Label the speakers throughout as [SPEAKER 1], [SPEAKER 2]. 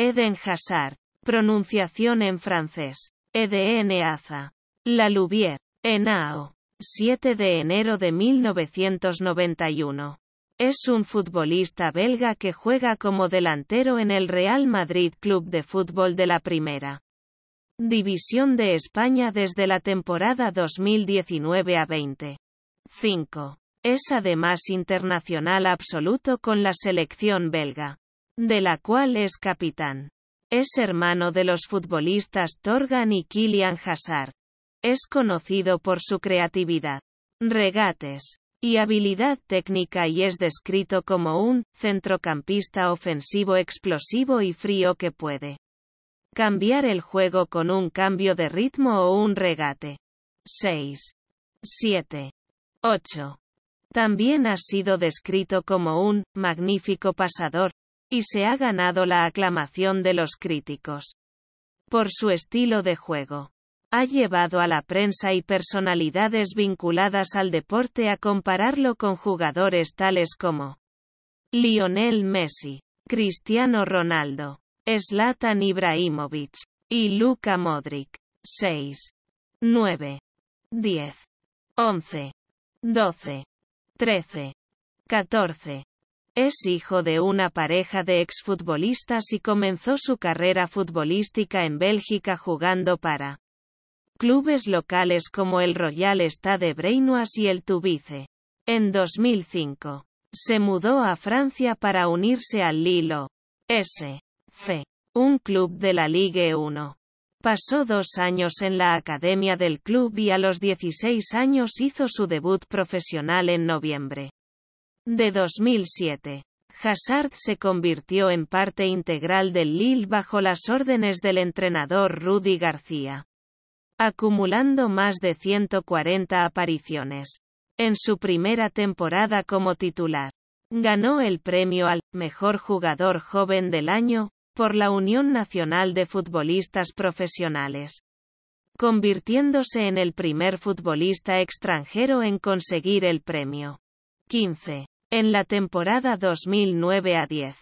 [SPEAKER 1] Eden Hazard. Pronunciación en francés. EDN Aza. La Louvière. Enao. 7 de enero de 1991. Es un futbolista belga que juega como delantero en el Real Madrid Club de Fútbol de la Primera División de España desde la temporada 2019 a 20. 5. Es además internacional absoluto con la selección belga de la cual es capitán. Es hermano de los futbolistas Torgan y Kilian Hazard. Es conocido por su creatividad, regates y habilidad técnica y es descrito como un centrocampista ofensivo explosivo y frío que puede cambiar el juego con un cambio de ritmo o un regate. 6. 7. 8. También ha sido descrito como un magnífico pasador, y se ha ganado la aclamación de los críticos por su estilo de juego. Ha llevado a la prensa y personalidades vinculadas al deporte a compararlo con jugadores tales como Lionel Messi, Cristiano Ronaldo, Zlatan Ibrahimovic y Luka Modric. 6, 9, 10, 11, 12, 13, 14, es hijo de una pareja de exfutbolistas y comenzó su carrera futbolística en Bélgica jugando para clubes locales como el Royal Stade Breinois y el Tubice. En 2005, se mudó a Francia para unirse al Lilo S.C., un club de la Ligue 1. Pasó dos años en la academia del club y a los 16 años hizo su debut profesional en noviembre de 2007. Hazard se convirtió en parte integral del Lille bajo las órdenes del entrenador Rudy García, acumulando más de 140 apariciones. En su primera temporada como titular, ganó el premio al Mejor Jugador Joven del Año por la Unión Nacional de Futbolistas Profesionales, convirtiéndose en el primer futbolista extranjero en conseguir el premio. 15. En la temporada 2009 a 10,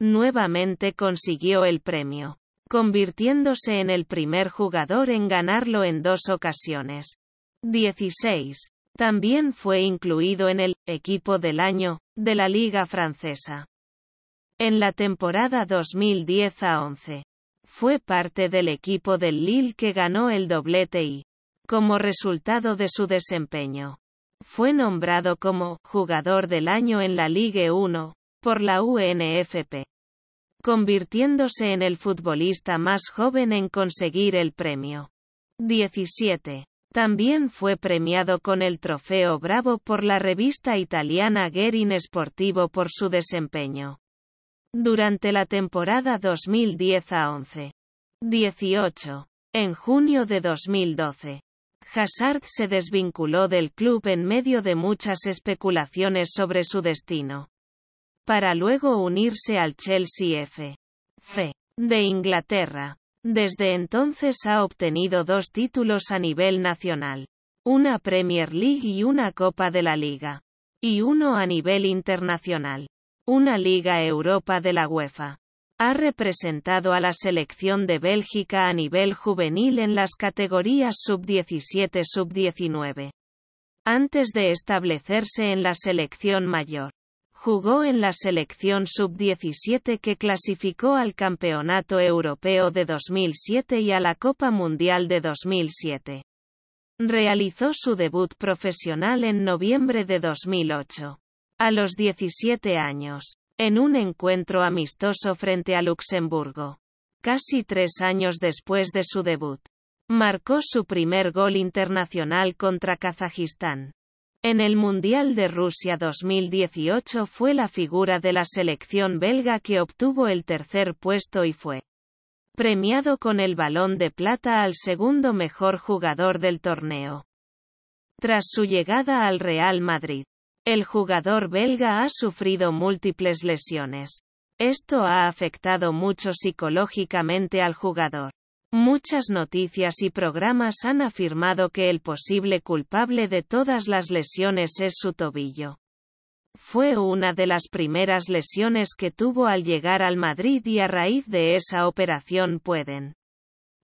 [SPEAKER 1] nuevamente consiguió el premio, convirtiéndose en el primer jugador en ganarlo en dos ocasiones. 16. También fue incluido en el equipo del año de la Liga Francesa. En la temporada 2010 11, fue parte del equipo del Lille que ganó el doblete y, como resultado de su desempeño, fue nombrado como jugador del año en la Ligue 1 por la UNFP, convirtiéndose en el futbolista más joven en conseguir el premio. 17. También fue premiado con el trofeo Bravo por la revista italiana Guerin Sportivo por su desempeño. Durante la temporada 2010 a 11. 18. En junio de 2012, Hazard se desvinculó del club en medio de muchas especulaciones sobre su destino. Para luego unirse al Chelsea F. de Inglaterra. Desde entonces ha obtenido dos títulos a nivel nacional. Una Premier League y una Copa de la Liga. Y uno a nivel internacional. Una Liga Europa de la UEFA. Ha representado a la selección de Bélgica a nivel juvenil en las categorías sub-17 sub-19. Antes de establecerse en la selección mayor, jugó en la selección sub-17 que clasificó al Campeonato Europeo de 2007 y a la Copa Mundial de 2007. Realizó su debut profesional en noviembre de 2008. A los 17 años, en un encuentro amistoso frente a Luxemburgo. Casi tres años después de su debut, marcó su primer gol internacional contra Kazajistán. En el Mundial de Rusia 2018 fue la figura de la selección belga que obtuvo el tercer puesto y fue premiado con el balón de plata al segundo mejor jugador del torneo. Tras su llegada al Real Madrid, el jugador belga ha sufrido múltiples lesiones. Esto ha afectado mucho psicológicamente al jugador. Muchas noticias y programas han afirmado que el posible culpable de todas las lesiones es su tobillo. Fue una de las primeras lesiones que tuvo al llegar al Madrid y a raíz de esa operación pueden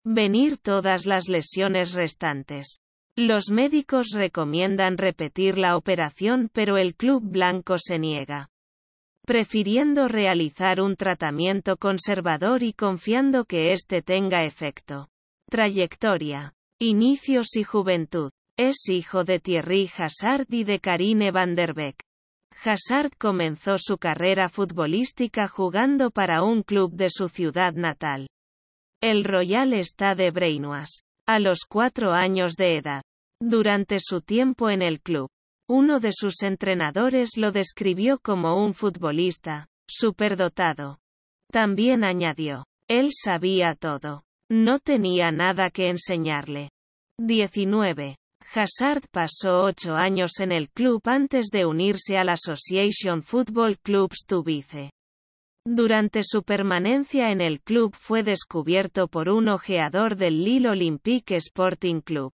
[SPEAKER 1] venir todas las lesiones restantes. Los médicos recomiendan repetir la operación pero el club blanco se niega. Prefiriendo realizar un tratamiento conservador y confiando que éste tenga efecto. Trayectoria. Inicios y juventud. Es hijo de Thierry Hassard y de Karine van der Beek. Hazard comenzó su carrera futbolística jugando para un club de su ciudad natal. El Royal Stade de Breinuas. A los cuatro años de edad, durante su tiempo en el club, uno de sus entrenadores lo describió como un futbolista, superdotado. También añadió, él sabía todo. No tenía nada que enseñarle. 19. Hazard pasó ocho años en el club antes de unirse al Association Football Club Stubice. Durante su permanencia en el club fue descubierto por un ojeador del Lille Olympique Sporting Club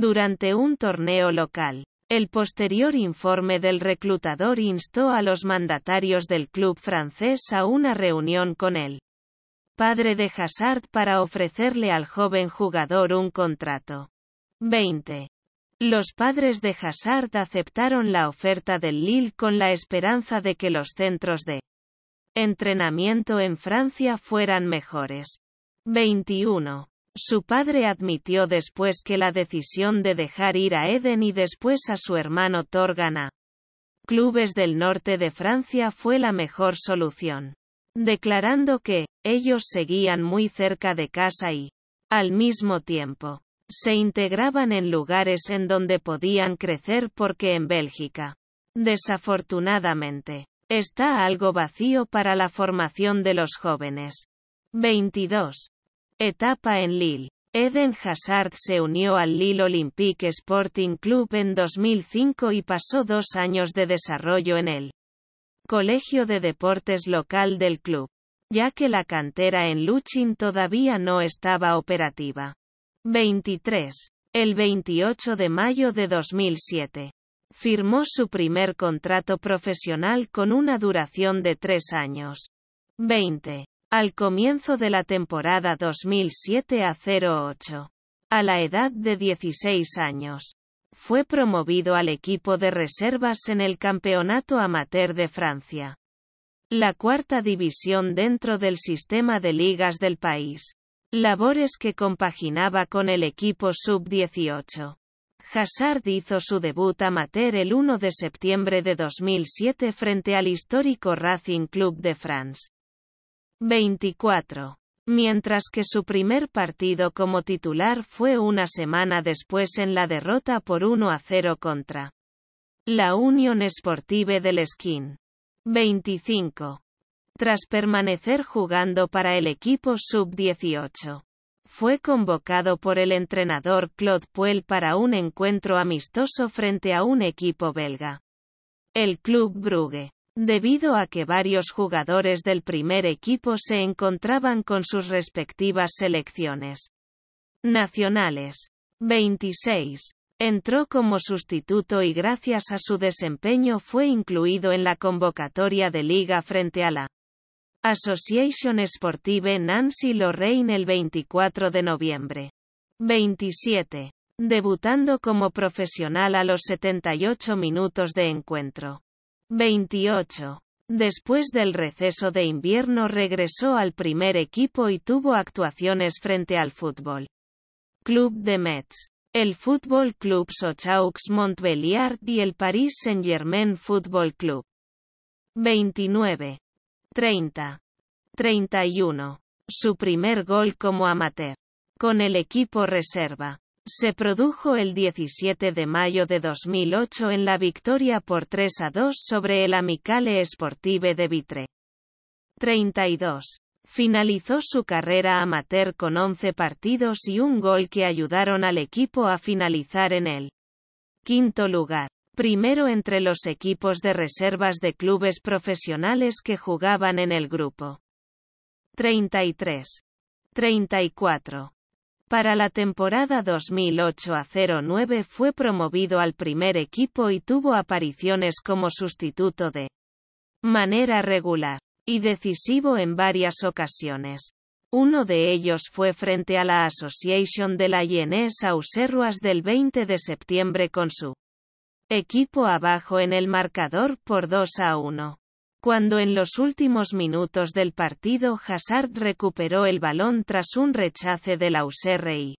[SPEAKER 1] durante un torneo local. El posterior informe del reclutador instó a los mandatarios del club francés a una reunión con el padre de Hazard para ofrecerle al joven jugador un contrato. 20. Los padres de Hazard aceptaron la oferta del Lille con la esperanza de que los centros de entrenamiento en Francia fueran mejores. 21. Su padre admitió después que la decisión de dejar ir a Eden y después a su hermano Torgana. Clubes del norte de Francia fue la mejor solución. Declarando que, ellos seguían muy cerca de casa y, al mismo tiempo, se integraban en lugares en donde podían crecer porque en Bélgica, desafortunadamente, está algo vacío para la formación de los jóvenes. 22. Etapa en Lille. Eden Hazard se unió al Lille Olympique Sporting Club en 2005 y pasó dos años de desarrollo en el Colegio de Deportes local del club, ya que la cantera en Luchin todavía no estaba operativa. 23. El 28 de mayo de 2007. Firmó su primer contrato profesional con una duración de tres años. 20. Al comienzo de la temporada 2007 a 08. A la edad de 16 años. Fue promovido al equipo de reservas en el Campeonato Amateur de Francia. La cuarta división dentro del sistema de ligas del país. Labores que compaginaba con el equipo sub-18. Hassard hizo su debut amateur el 1 de septiembre de 2007 frente al histórico Racing Club de France. 24. Mientras que su primer partido como titular fue una semana después en la derrota por 1 a 0 contra la Unión Sportive del Esquín. 25. Tras permanecer jugando para el equipo sub-18, fue convocado por el entrenador Claude Puel para un encuentro amistoso frente a un equipo belga. El Club Brugge. Debido a que varios jugadores del primer equipo se encontraban con sus respectivas selecciones nacionales. 26. Entró como sustituto y gracias a su desempeño fue incluido en la convocatoria de liga frente a la Association Sportive Nancy Lorraine el 24 de noviembre. 27. Debutando como profesional a los 78 minutos de encuentro. 28. Después del receso de invierno regresó al primer equipo y tuvo actuaciones frente al fútbol. Club de Metz, el Fútbol Club Sochaux Montbéliard y el Paris Saint-Germain Fútbol Club. 29. 30. 31. Su primer gol como amateur. Con el equipo reserva se produjo el 17 de mayo de 2008 en la victoria por 3 a 2 sobre el Amicale Sportive de Vitre. 32. Finalizó su carrera amateur con 11 partidos y un gol que ayudaron al equipo a finalizar en el quinto lugar. Primero entre los equipos de reservas de clubes profesionales que jugaban en el grupo. 33. 34. Para la temporada 2008 09 fue promovido al primer equipo y tuvo apariciones como sustituto de manera regular y decisivo en varias ocasiones. Uno de ellos fue frente a la Association de la Yenés Auserruas del 20 de septiembre con su equipo abajo en el marcador por 2 a 1 cuando en los últimos minutos del partido Hazard recuperó el balón tras un rechace de la y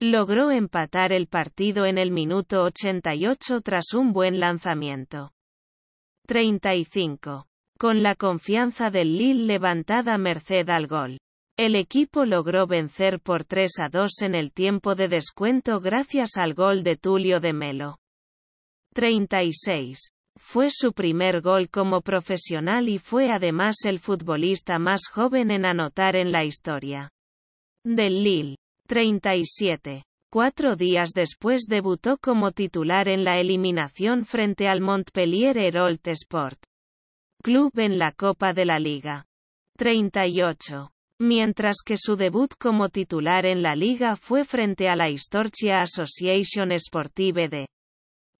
[SPEAKER 1] Logró empatar el partido en el minuto 88 tras un buen lanzamiento. 35. Con la confianza del Lille levantada merced al gol. El equipo logró vencer por 3 a 2 en el tiempo de descuento gracias al gol de Tulio de Melo. 36 fue su primer gol como profesional y fue además el futbolista más joven en anotar en la historia. Del Lille. 37. Cuatro días después debutó como titular en la eliminación frente al Montpellier Herold Sport Club en la Copa de la Liga. 38. Mientras que su debut como titular en la liga fue frente a la Historcia Association Sportive de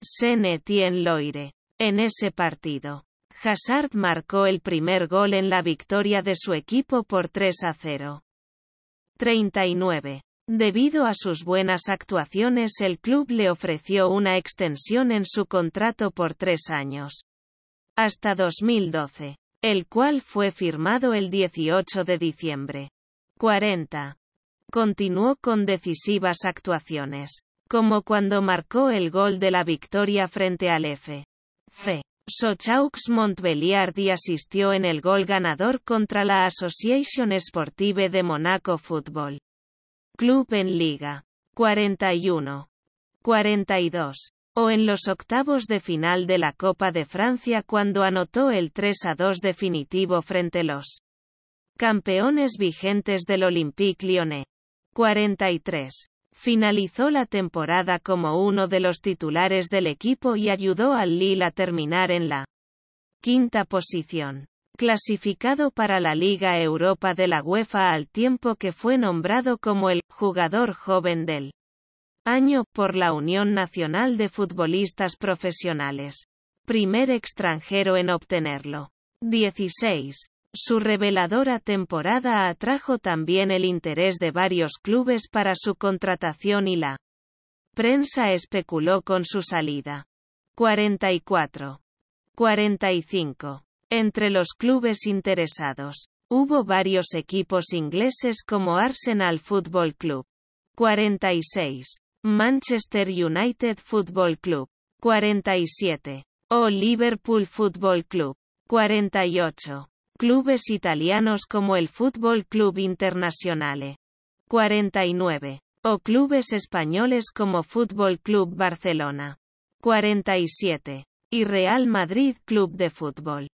[SPEAKER 1] Senetien Loire. En ese partido, Hazard marcó el primer gol en la victoria de su equipo por 3 a 0. 39. Debido a sus buenas actuaciones el club le ofreció una extensión en su contrato por tres años. Hasta 2012. El cual fue firmado el 18 de diciembre. 40. Continuó con decisivas actuaciones. Como cuando marcó el gol de la victoria frente al F. C. Sochaux Montbéliard y asistió en el gol ganador contra la Association Sportive de Monaco Fútbol. Club en Liga. 41. 42. O en los octavos de final de la Copa de Francia cuando anotó el 3 a 2 definitivo frente los campeones vigentes del Olympique Lyonnais. 43. Finalizó la temporada como uno de los titulares del equipo y ayudó al Lille a terminar en la quinta posición, clasificado para la Liga Europa de la UEFA al tiempo que fue nombrado como el jugador joven del año por la Unión Nacional de Futbolistas Profesionales. Primer extranjero en obtenerlo. 16. Su reveladora temporada atrajo también el interés de varios clubes para su contratación y la prensa especuló con su salida. 44. 45. Entre los clubes interesados, hubo varios equipos ingleses como Arsenal Football Club. 46. Manchester United Football Club. 47. O Liverpool Football Club. 48. Clubes italianos como el Fútbol Club Internazionale. 49. O clubes españoles como Fútbol Club Barcelona. 47. Y Real Madrid Club de Fútbol.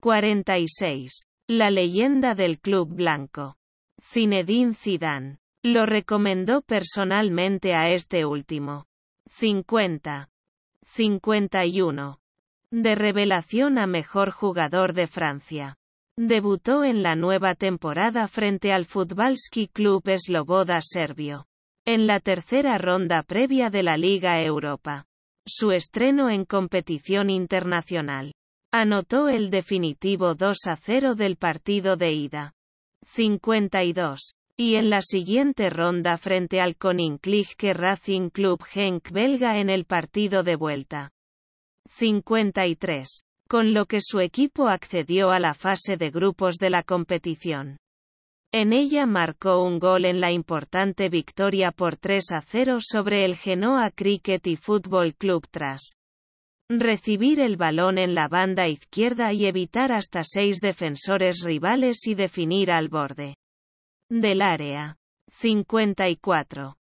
[SPEAKER 1] 46. La leyenda del club blanco. Zinedine Zidane. Lo recomendó personalmente a este último. 50. 51. De revelación a mejor jugador de Francia. Debutó en la nueva temporada frente al Futbalski Club Sloboda serbio. En la tercera ronda previa de la Liga Europa. Su estreno en competición internacional. Anotó el definitivo 2 a 0 del partido de ida. 52. Y en la siguiente ronda frente al Koninklijke Racing Club Genk belga en el partido de vuelta. 53 con lo que su equipo accedió a la fase de grupos de la competición. En ella marcó un gol en la importante victoria por 3 a 0 sobre el Genoa Cricket y Fútbol Club tras recibir el balón en la banda izquierda y evitar hasta seis defensores rivales y definir al borde del área. 54.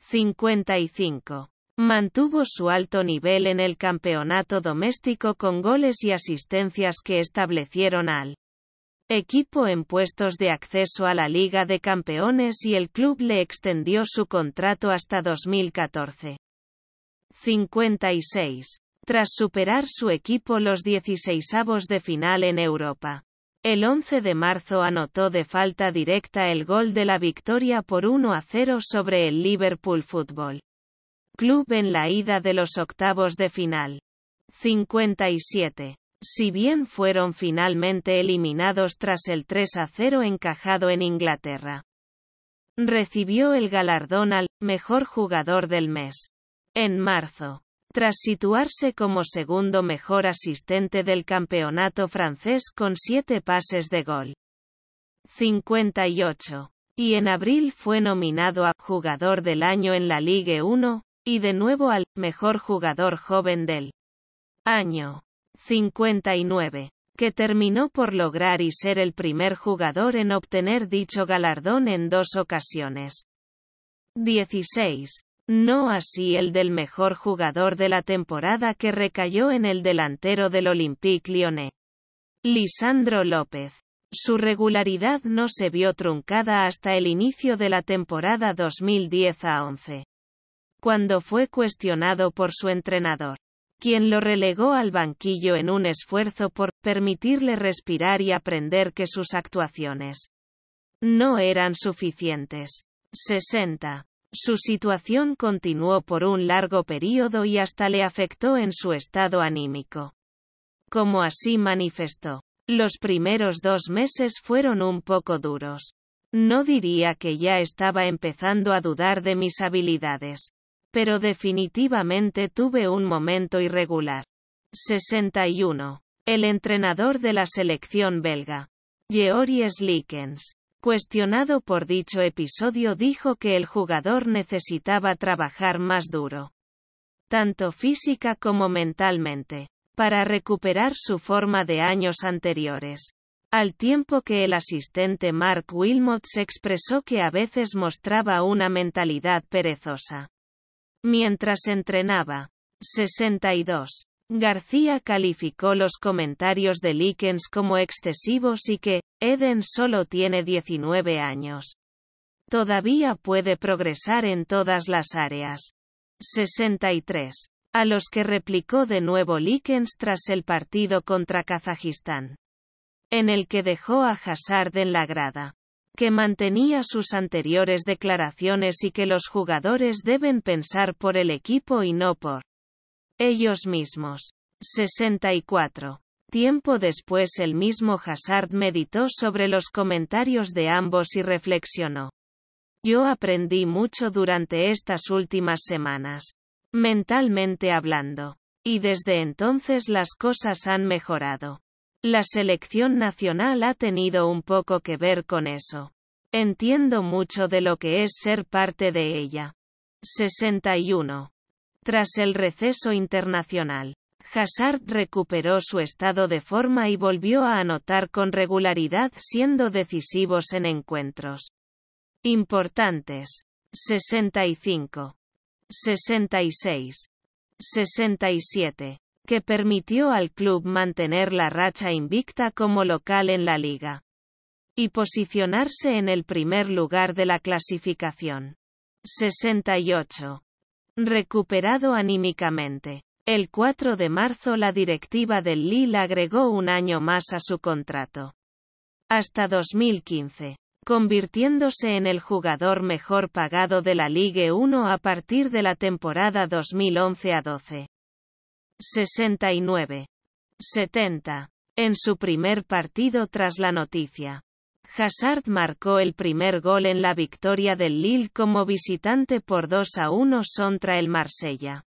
[SPEAKER 1] 55. Mantuvo su alto nivel en el campeonato doméstico con goles y asistencias que establecieron al equipo en puestos de acceso a la Liga de Campeones y el club le extendió su contrato hasta 2014. 56. Tras superar su equipo los 16avos de final en Europa. El 11 de marzo anotó de falta directa el gol de la victoria por 1 a 0 sobre el Liverpool Fútbol. Club en la ida de los octavos de final. 57. Si bien fueron finalmente eliminados tras el 3 a 0 encajado en Inglaterra. Recibió el galardón al mejor jugador del mes. En marzo. Tras situarse como segundo mejor asistente del campeonato francés con siete pases de gol. 58. Y en abril fue nominado a Jugador del Año en la Ligue 1, y de nuevo al mejor jugador joven del año 59, que terminó por lograr y ser el primer jugador en obtener dicho galardón en dos ocasiones. 16. No así el del mejor jugador de la temporada que recayó en el delantero del Olympique Lyonnais. Lisandro López. Su regularidad no se vio truncada hasta el inicio de la temporada 2010 a 11 cuando fue cuestionado por su entrenador, quien lo relegó al banquillo en un esfuerzo por permitirle respirar y aprender que sus actuaciones no eran suficientes. 60. Su situación continuó por un largo periodo y hasta le afectó en su estado anímico. Como así manifestó, los primeros dos meses fueron un poco duros. No diría que ya estaba empezando a dudar de mis habilidades. Pero definitivamente tuve un momento irregular. 61. El entrenador de la selección belga. Georges Likens. Cuestionado por dicho episodio dijo que el jugador necesitaba trabajar más duro. Tanto física como mentalmente. Para recuperar su forma de años anteriores. Al tiempo que el asistente Mark Wilmot se expresó que a veces mostraba una mentalidad perezosa. Mientras entrenaba. 62. García calificó los comentarios de Likens como excesivos y que, Eden solo tiene 19 años. Todavía puede progresar en todas las áreas. 63. A los que replicó de nuevo Likens tras el partido contra Kazajistán. En el que dejó a Hazard en la grada que mantenía sus anteriores declaraciones y que los jugadores deben pensar por el equipo y no por ellos mismos. 64. Tiempo después el mismo Hazard meditó sobre los comentarios de ambos y reflexionó. Yo aprendí mucho durante estas últimas semanas, mentalmente hablando. Y desde entonces las cosas han mejorado. La selección nacional ha tenido un poco que ver con eso. Entiendo mucho de lo que es ser parte de ella. 61. Tras el receso internacional, Hazard recuperó su estado de forma y volvió a anotar con regularidad siendo decisivos en encuentros importantes. 65. 66. 67 que permitió al club mantener la racha invicta como local en la liga y posicionarse en el primer lugar de la clasificación. 68. Recuperado anímicamente. El 4 de marzo la directiva del Lille agregó un año más a su contrato. Hasta 2015. Convirtiéndose en el jugador mejor pagado de la Ligue 1 a partir de la temporada 2011 12. 69. 70. En su primer partido tras la noticia. Hazard marcó el primer gol en la victoria del Lille como visitante por 2 a 1 contra el Marsella.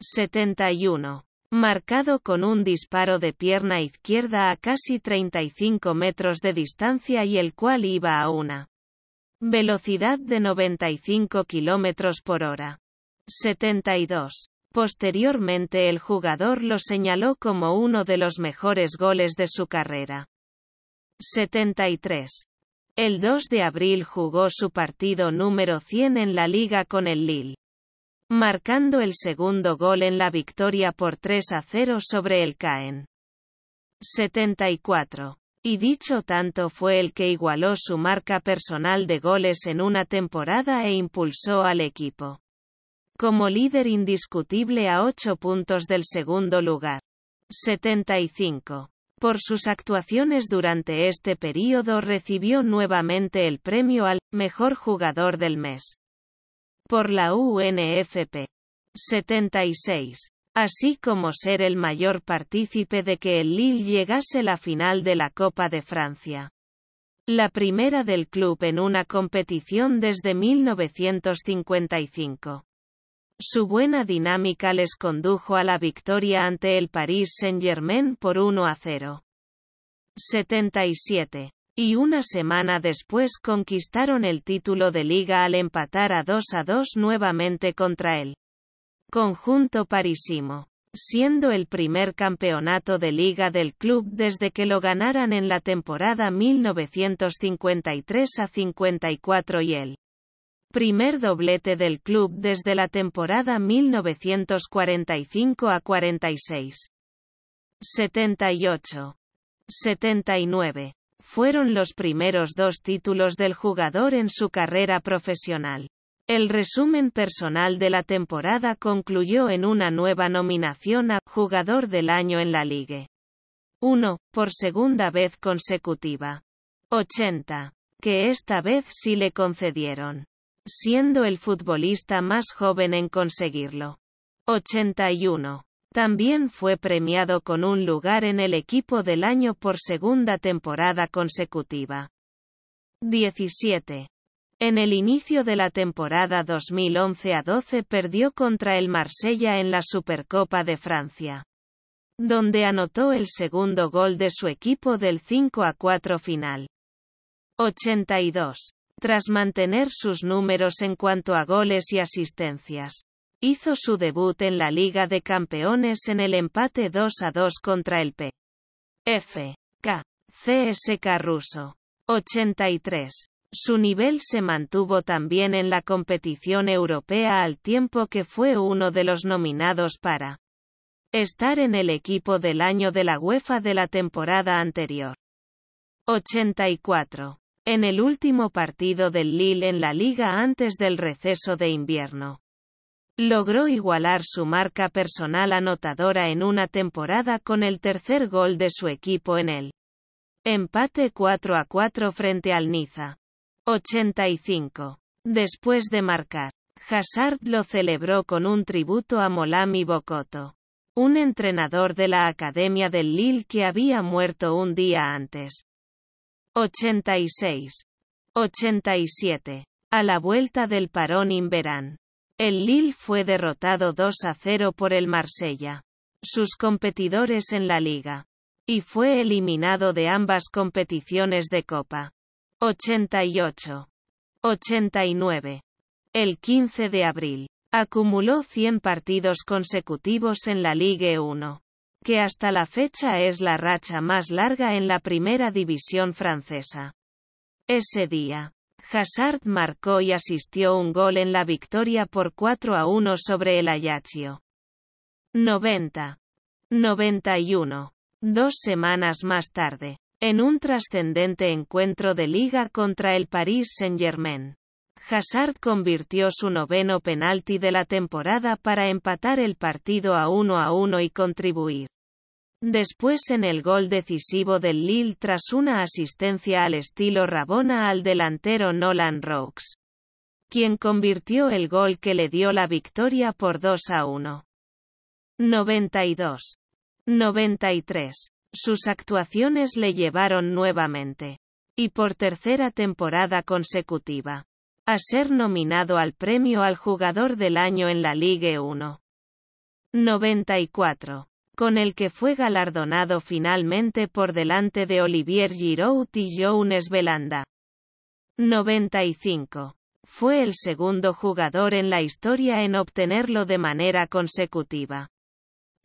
[SPEAKER 1] 71. Marcado con un disparo de pierna izquierda a casi 35 metros de distancia y el cual iba a una velocidad de 95 kilómetros por hora. 72. Posteriormente el jugador lo señaló como uno de los mejores goles de su carrera. 73. El 2 de abril jugó su partido número 100 en la liga con el Lille, marcando el segundo gol en la victoria por 3 a 0 sobre el Caen. 74. Y dicho tanto fue el que igualó su marca personal de goles en una temporada e impulsó al equipo como líder indiscutible a 8 puntos del segundo lugar. 75. Por sus actuaciones durante este periodo recibió nuevamente el premio al mejor jugador del mes. Por la UNFP. 76. Así como ser el mayor partícipe de que el Lille llegase a la final de la Copa de Francia. La primera del club en una competición desde 1955. Su buena dinámica les condujo a la victoria ante el Paris Saint-Germain por 1 a 0. 77. Y una semana después conquistaron el título de liga al empatar a 2 a 2 nuevamente contra el conjunto Parísimo. siendo el primer campeonato de liga del club desde que lo ganaran en la temporada 1953 a 54 y el Primer doblete del club desde la temporada 1945 a 46. 78. 79. Fueron los primeros dos títulos del jugador en su carrera profesional. El resumen personal de la temporada concluyó en una nueva nominación a Jugador del Año en la Ligue. 1. Por segunda vez consecutiva. 80. Que esta vez sí le concedieron siendo el futbolista más joven en conseguirlo. 81. También fue premiado con un lugar en el equipo del año por segunda temporada consecutiva. 17. En el inicio de la temporada 2011 a 12 perdió contra el Marsella en la Supercopa de Francia, donde anotó el segundo gol de su equipo del 5 a 4 final. 82 tras mantener sus números en cuanto a goles y asistencias. Hizo su debut en la Liga de Campeones en el empate 2 a 2 contra el P. F. K. CSK ruso. 83. Su nivel se mantuvo también en la competición europea al tiempo que fue uno de los nominados para estar en el equipo del año de la UEFA de la temporada anterior. 84 en el último partido del Lille en la liga antes del receso de invierno. Logró igualar su marca personal anotadora en una temporada con el tercer gol de su equipo en el empate 4 a 4 frente al Niza. 85. Después de marcar, Hazard lo celebró con un tributo a Molami Bokoto, un entrenador de la Academia del Lille que había muerto un día antes. 86. 87. A la vuelta del parón Inverán. El Lille fue derrotado 2 a 0 por el Marsella. Sus competidores en la liga. Y fue eliminado de ambas competiciones de Copa. 88. 89. El 15 de abril. Acumuló 100 partidos consecutivos en la Ligue 1 que hasta la fecha es la racha más larga en la primera división francesa. Ese día, Hazard marcó y asistió un gol en la victoria por 4 a 1 sobre el Ayaccio. 90. 91. Dos semanas más tarde, en un trascendente encuentro de liga contra el Paris Saint-Germain. Hazard convirtió su noveno penalti de la temporada para empatar el partido a 1 a 1 y contribuir. Después en el gol decisivo del Lille tras una asistencia al estilo Rabona al delantero Nolan Rooks. quien convirtió el gol que le dio la victoria por 2 a 1. 92. 93. Sus actuaciones le llevaron nuevamente. Y por tercera temporada consecutiva a ser nominado al premio al jugador del año en la Ligue 1. 94. Con el que fue galardonado finalmente por delante de Olivier Giroud y Jones Belanda. 95. Fue el segundo jugador en la historia en obtenerlo de manera consecutiva.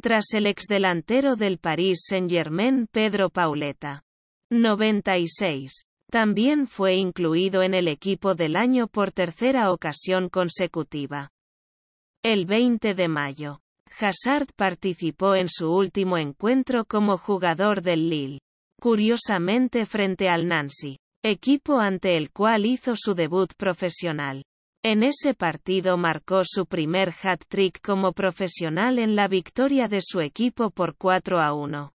[SPEAKER 1] Tras el exdelantero del Paris Saint-Germain Pedro Pauleta. 96. También fue incluido en el equipo del año por tercera ocasión consecutiva. El 20 de mayo, Hazard participó en su último encuentro como jugador del Lille, curiosamente frente al Nancy, equipo ante el cual hizo su debut profesional. En ese partido marcó su primer hat-trick como profesional en la victoria de su equipo por 4 a 1.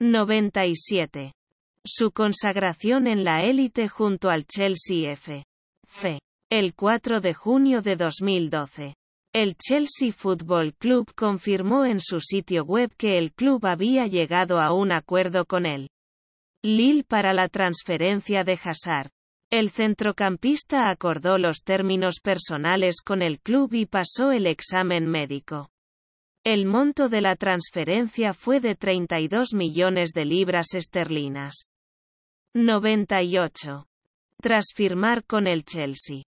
[SPEAKER 1] 97. Su consagración en la élite junto al Chelsea F. El 4 de junio de 2012. El Chelsea Football Club confirmó en su sitio web que el club había llegado a un acuerdo con él. Lille para la transferencia de Hazard. El centrocampista acordó los términos personales con el club y pasó el examen médico. El monto de la transferencia fue de 32 millones de libras esterlinas. 98. Tras firmar con el Chelsea,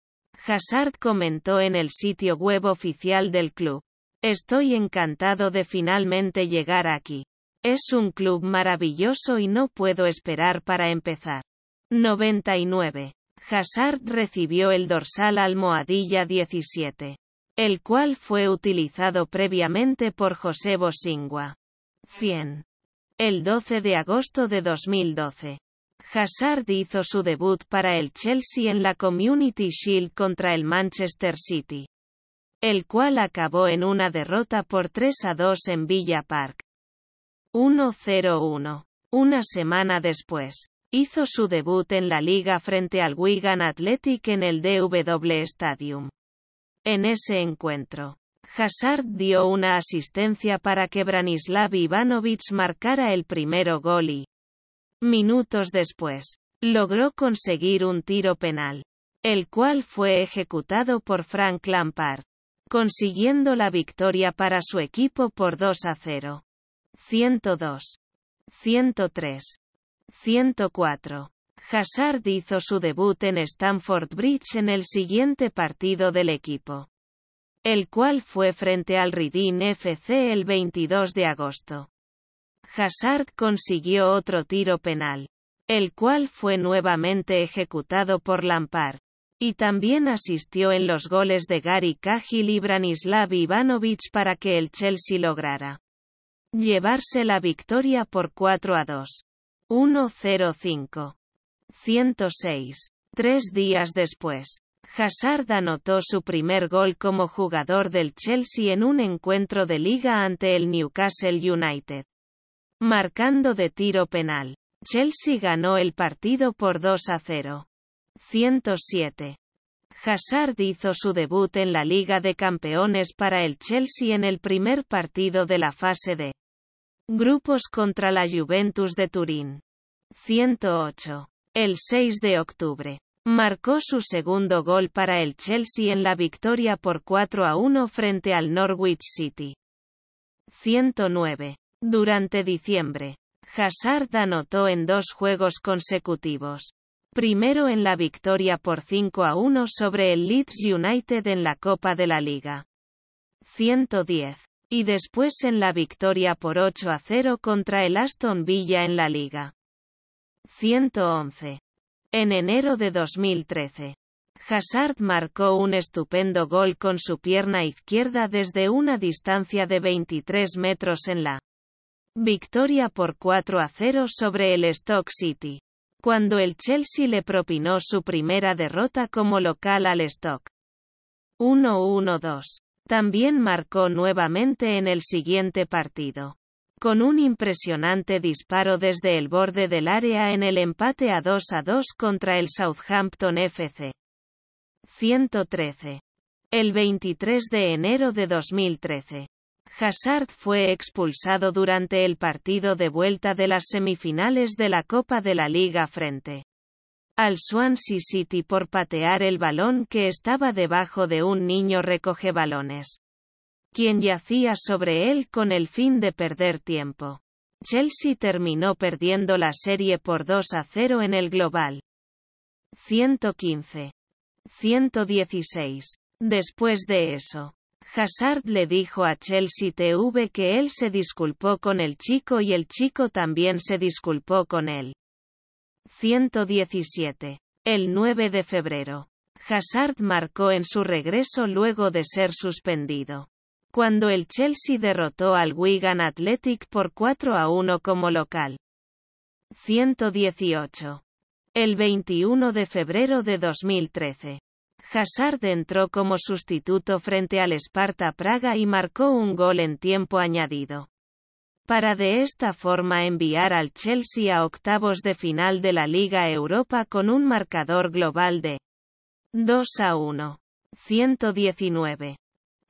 [SPEAKER 1] Hazard comentó en el sitio web oficial del club. Estoy encantado de finalmente llegar aquí. Es un club maravilloso y no puedo esperar para empezar. 99. Hazard recibió el dorsal almohadilla 17 el cual fue utilizado previamente por José Bosingua. 100. El 12 de agosto de 2012. Hazard hizo su debut para el Chelsea en la Community Shield contra el Manchester City, el cual acabó en una derrota por 3 a 2 en Villa Park. 1-0-1. Una semana después, hizo su debut en la liga frente al Wigan Athletic en el DW Stadium. En ese encuentro, Hazard dio una asistencia para que Branislav Ivanovic marcara el primero gol y, minutos después, logró conseguir un tiro penal, el cual fue ejecutado por Frank Lampard, consiguiendo la victoria para su equipo por 2 a 0. 102. 103. 104. Hazard hizo su debut en Stamford Bridge en el siguiente partido del equipo, el cual fue frente al Reading FC el 22 de agosto. Hazard consiguió otro tiro penal, el cual fue nuevamente ejecutado por Lampard, y también asistió en los goles de Gary Cahill y Branislav Ivanovic para que el Chelsea lograra llevarse la victoria por 4 a 2. 1-0-5. 106. Tres días después, Hazard anotó su primer gol como jugador del Chelsea en un encuentro de liga ante el Newcastle United. Marcando de tiro penal, Chelsea ganó el partido por 2 a 0. 107. Hazard hizo su debut en la Liga de Campeones para el Chelsea en el primer partido de la fase de grupos contra la Juventus de Turín. 108 el 6 de octubre. Marcó su segundo gol para el Chelsea en la victoria por 4 a 1 frente al Norwich City. 109. Durante diciembre, Hazard anotó en dos juegos consecutivos. Primero en la victoria por 5 a 1 sobre el Leeds United en la Copa de la Liga. 110. Y después en la victoria por 8 a 0 contra el Aston Villa en la Liga. 111. En enero de 2013. Hazard marcó un estupendo gol con su pierna izquierda desde una distancia de 23 metros en la victoria por 4 a 0 sobre el Stock City. Cuando el Chelsea le propinó su primera derrota como local al Stock. 1-1-2. También marcó nuevamente en el siguiente partido con un impresionante disparo desde el borde del área en el empate a 2 a 2 contra el Southampton FC. 113. El 23 de enero de 2013. Hazard fue expulsado durante el partido de vuelta de las semifinales de la Copa de la Liga frente al Swansea City por patear el balón que estaba debajo de un niño recoge balones quien yacía sobre él con el fin de perder tiempo. Chelsea terminó perdiendo la serie por 2 a 0 en el global. 115. 116. Después de eso, Hazard le dijo a Chelsea TV que él se disculpó con el chico y el chico también se disculpó con él. 117. El 9 de febrero. Hazard marcó en su regreso luego de ser suspendido cuando el Chelsea derrotó al Wigan Athletic por 4 a 1 como local. 118. El 21 de febrero de 2013. Hazard entró como sustituto frente al Sparta Praga y marcó un gol en tiempo añadido. Para de esta forma enviar al Chelsea a octavos de final de la Liga Europa con un marcador global de 2 a 1. 119.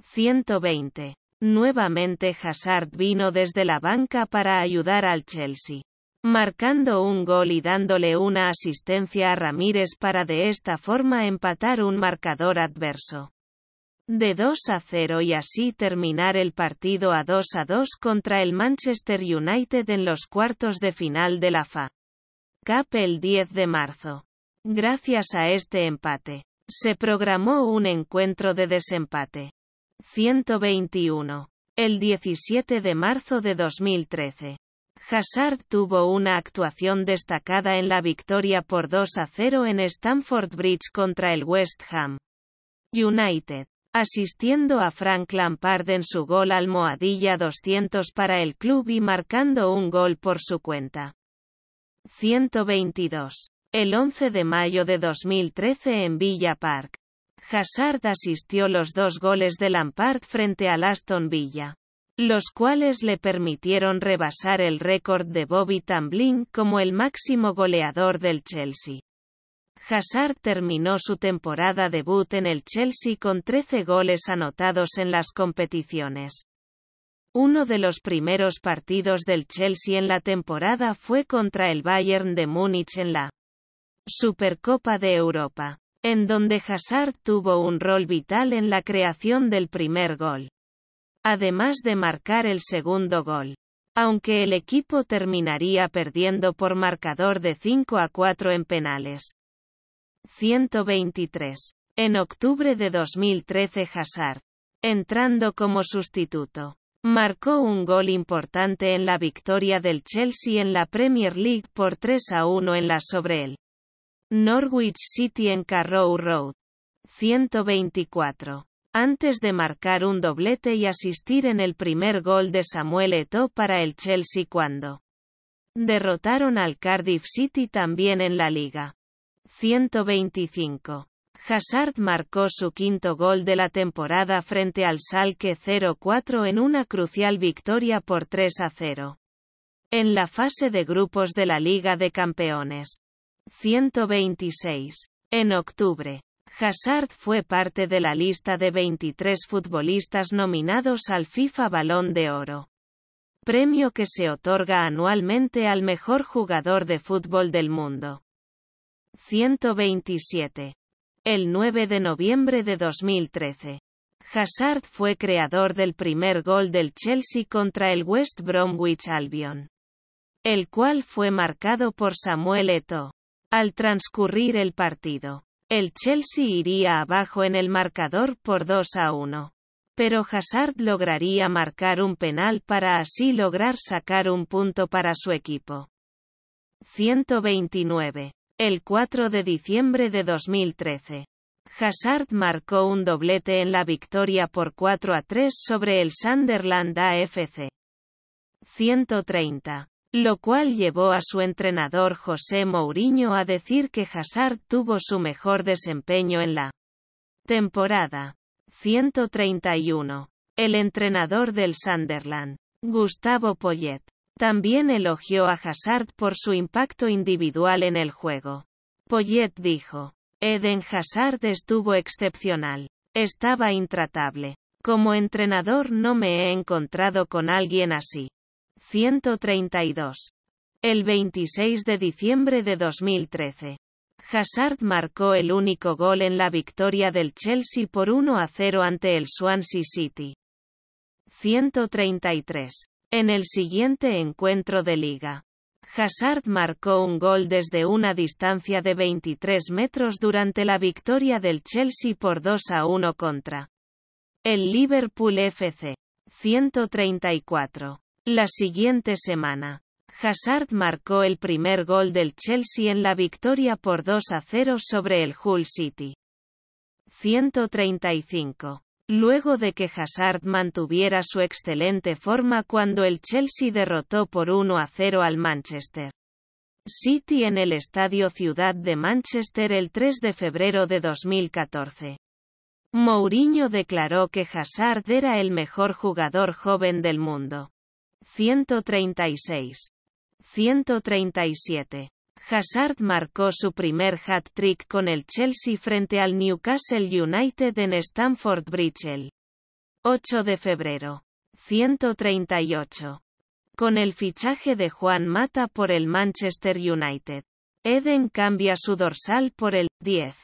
[SPEAKER 1] 120. Nuevamente Hazard vino desde la banca para ayudar al Chelsea, marcando un gol y dándole una asistencia a Ramírez para de esta forma empatar un marcador adverso. De 2 a 0 y así terminar el partido a 2 a 2 contra el Manchester United en los cuartos de final de la FA Cup el 10 de marzo. Gracias a este empate, se programó un encuentro de desempate 121. El 17 de marzo de 2013. Hazard tuvo una actuación destacada en la victoria por 2 a 0 en Stamford Bridge contra el West Ham United, asistiendo a Frank Lampard en su gol almohadilla 200 para el club y marcando un gol por su cuenta. 122. El 11 de mayo de 2013 en Villa Park, Hassard asistió los dos goles de Lampard frente a Aston Villa, los cuales le permitieron rebasar el récord de Bobby Tamblyn como el máximo goleador del Chelsea. Hassard terminó su temporada debut en el Chelsea con 13 goles anotados en las competiciones. Uno de los primeros partidos del Chelsea en la temporada fue contra el Bayern de Múnich en la Supercopa de Europa en donde Hazard tuvo un rol vital en la creación del primer gol. Además de marcar el segundo gol. Aunque el equipo terminaría perdiendo por marcador de 5 a 4 en penales. 123. En octubre de 2013 Hazard, entrando como sustituto, marcó un gol importante en la victoria del Chelsea en la Premier League por 3 a 1 en la sobre él. Norwich City en Carrow Road. 124. Antes de marcar un doblete y asistir en el primer gol de Samuel Eto'o para el Chelsea cuando derrotaron al Cardiff City también en la liga. 125. Hazard marcó su quinto gol de la temporada frente al Salque 0-4 en una crucial victoria por 3 0. En la fase de grupos de la Liga de Campeones. 126. En octubre, Hazard fue parte de la lista de 23 futbolistas nominados al FIFA Balón de Oro. Premio que se otorga anualmente al mejor jugador de fútbol del mundo. 127. El 9 de noviembre de 2013. Hazard fue creador del primer gol del Chelsea contra el West Bromwich Albion. El cual fue marcado por Samuel Eto'o. Al transcurrir el partido, el Chelsea iría abajo en el marcador por 2 a 1. Pero Hazard lograría marcar un penal para así lograr sacar un punto para su equipo. 129. El 4 de diciembre de 2013. Hazard marcó un doblete en la victoria por 4 a 3 sobre el Sunderland AFC. 130 lo cual llevó a su entrenador José Mourinho a decir que Hazard tuvo su mejor desempeño en la temporada. 131. El entrenador del Sunderland, Gustavo Poyet, también elogió a Hazard por su impacto individual en el juego. Poyet dijo, Eden Hazard estuvo excepcional, estaba intratable. Como entrenador no me he encontrado con alguien así. 132. El 26 de diciembre de 2013. Hazard marcó el único gol en la victoria del Chelsea por 1 a 0 ante el Swansea City. 133. En el siguiente encuentro de liga, Hazard marcó un gol desde una distancia de 23 metros durante la victoria del Chelsea por 2 a 1 contra el Liverpool FC. 134. La siguiente semana, Hazard marcó el primer gol del Chelsea en la victoria por 2 a 0 sobre el Hull City. 135. Luego de que Hazard mantuviera su excelente forma cuando el Chelsea derrotó por 1 a 0 al Manchester City en el Estadio Ciudad de Manchester el 3 de febrero de 2014. Mourinho declaró que Hazard era el mejor jugador joven del mundo. 136. 137. Hazard marcó su primer hat-trick con el Chelsea frente al Newcastle United en Stamford Bridge 8 de febrero. 138. Con el fichaje de Juan Mata por el Manchester United, Eden cambia su dorsal por el 10.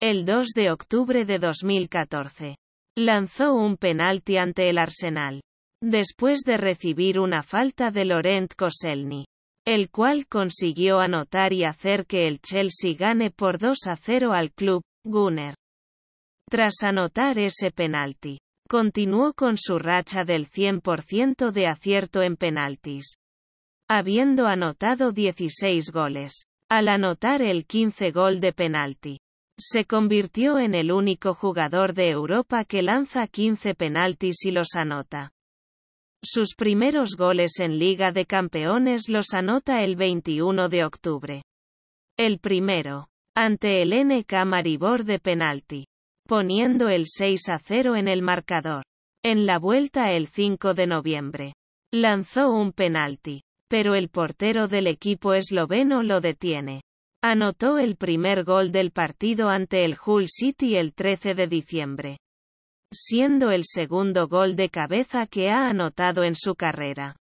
[SPEAKER 1] El 2 de octubre de 2014. Lanzó un penalti ante el Arsenal después de recibir una falta de Laurent Koselny. el cual consiguió anotar y hacer que el Chelsea gane por 2 a 0 al club, Gunner. Tras anotar ese penalti, continuó con su racha del 100% de acierto en penaltis, habiendo anotado 16 goles. Al anotar el 15 gol de penalti, se convirtió en el único jugador de Europa que lanza 15 penaltis y los anota. Sus primeros goles en Liga de Campeones los anota el 21 de octubre. El primero, ante el NK Maribor de penalti, poniendo el 6 a 0 en el marcador. En la vuelta el 5 de noviembre, lanzó un penalti, pero el portero del equipo esloveno lo detiene. Anotó el primer gol del partido ante el Hull City el 13 de diciembre siendo el segundo gol de cabeza que ha anotado en su carrera.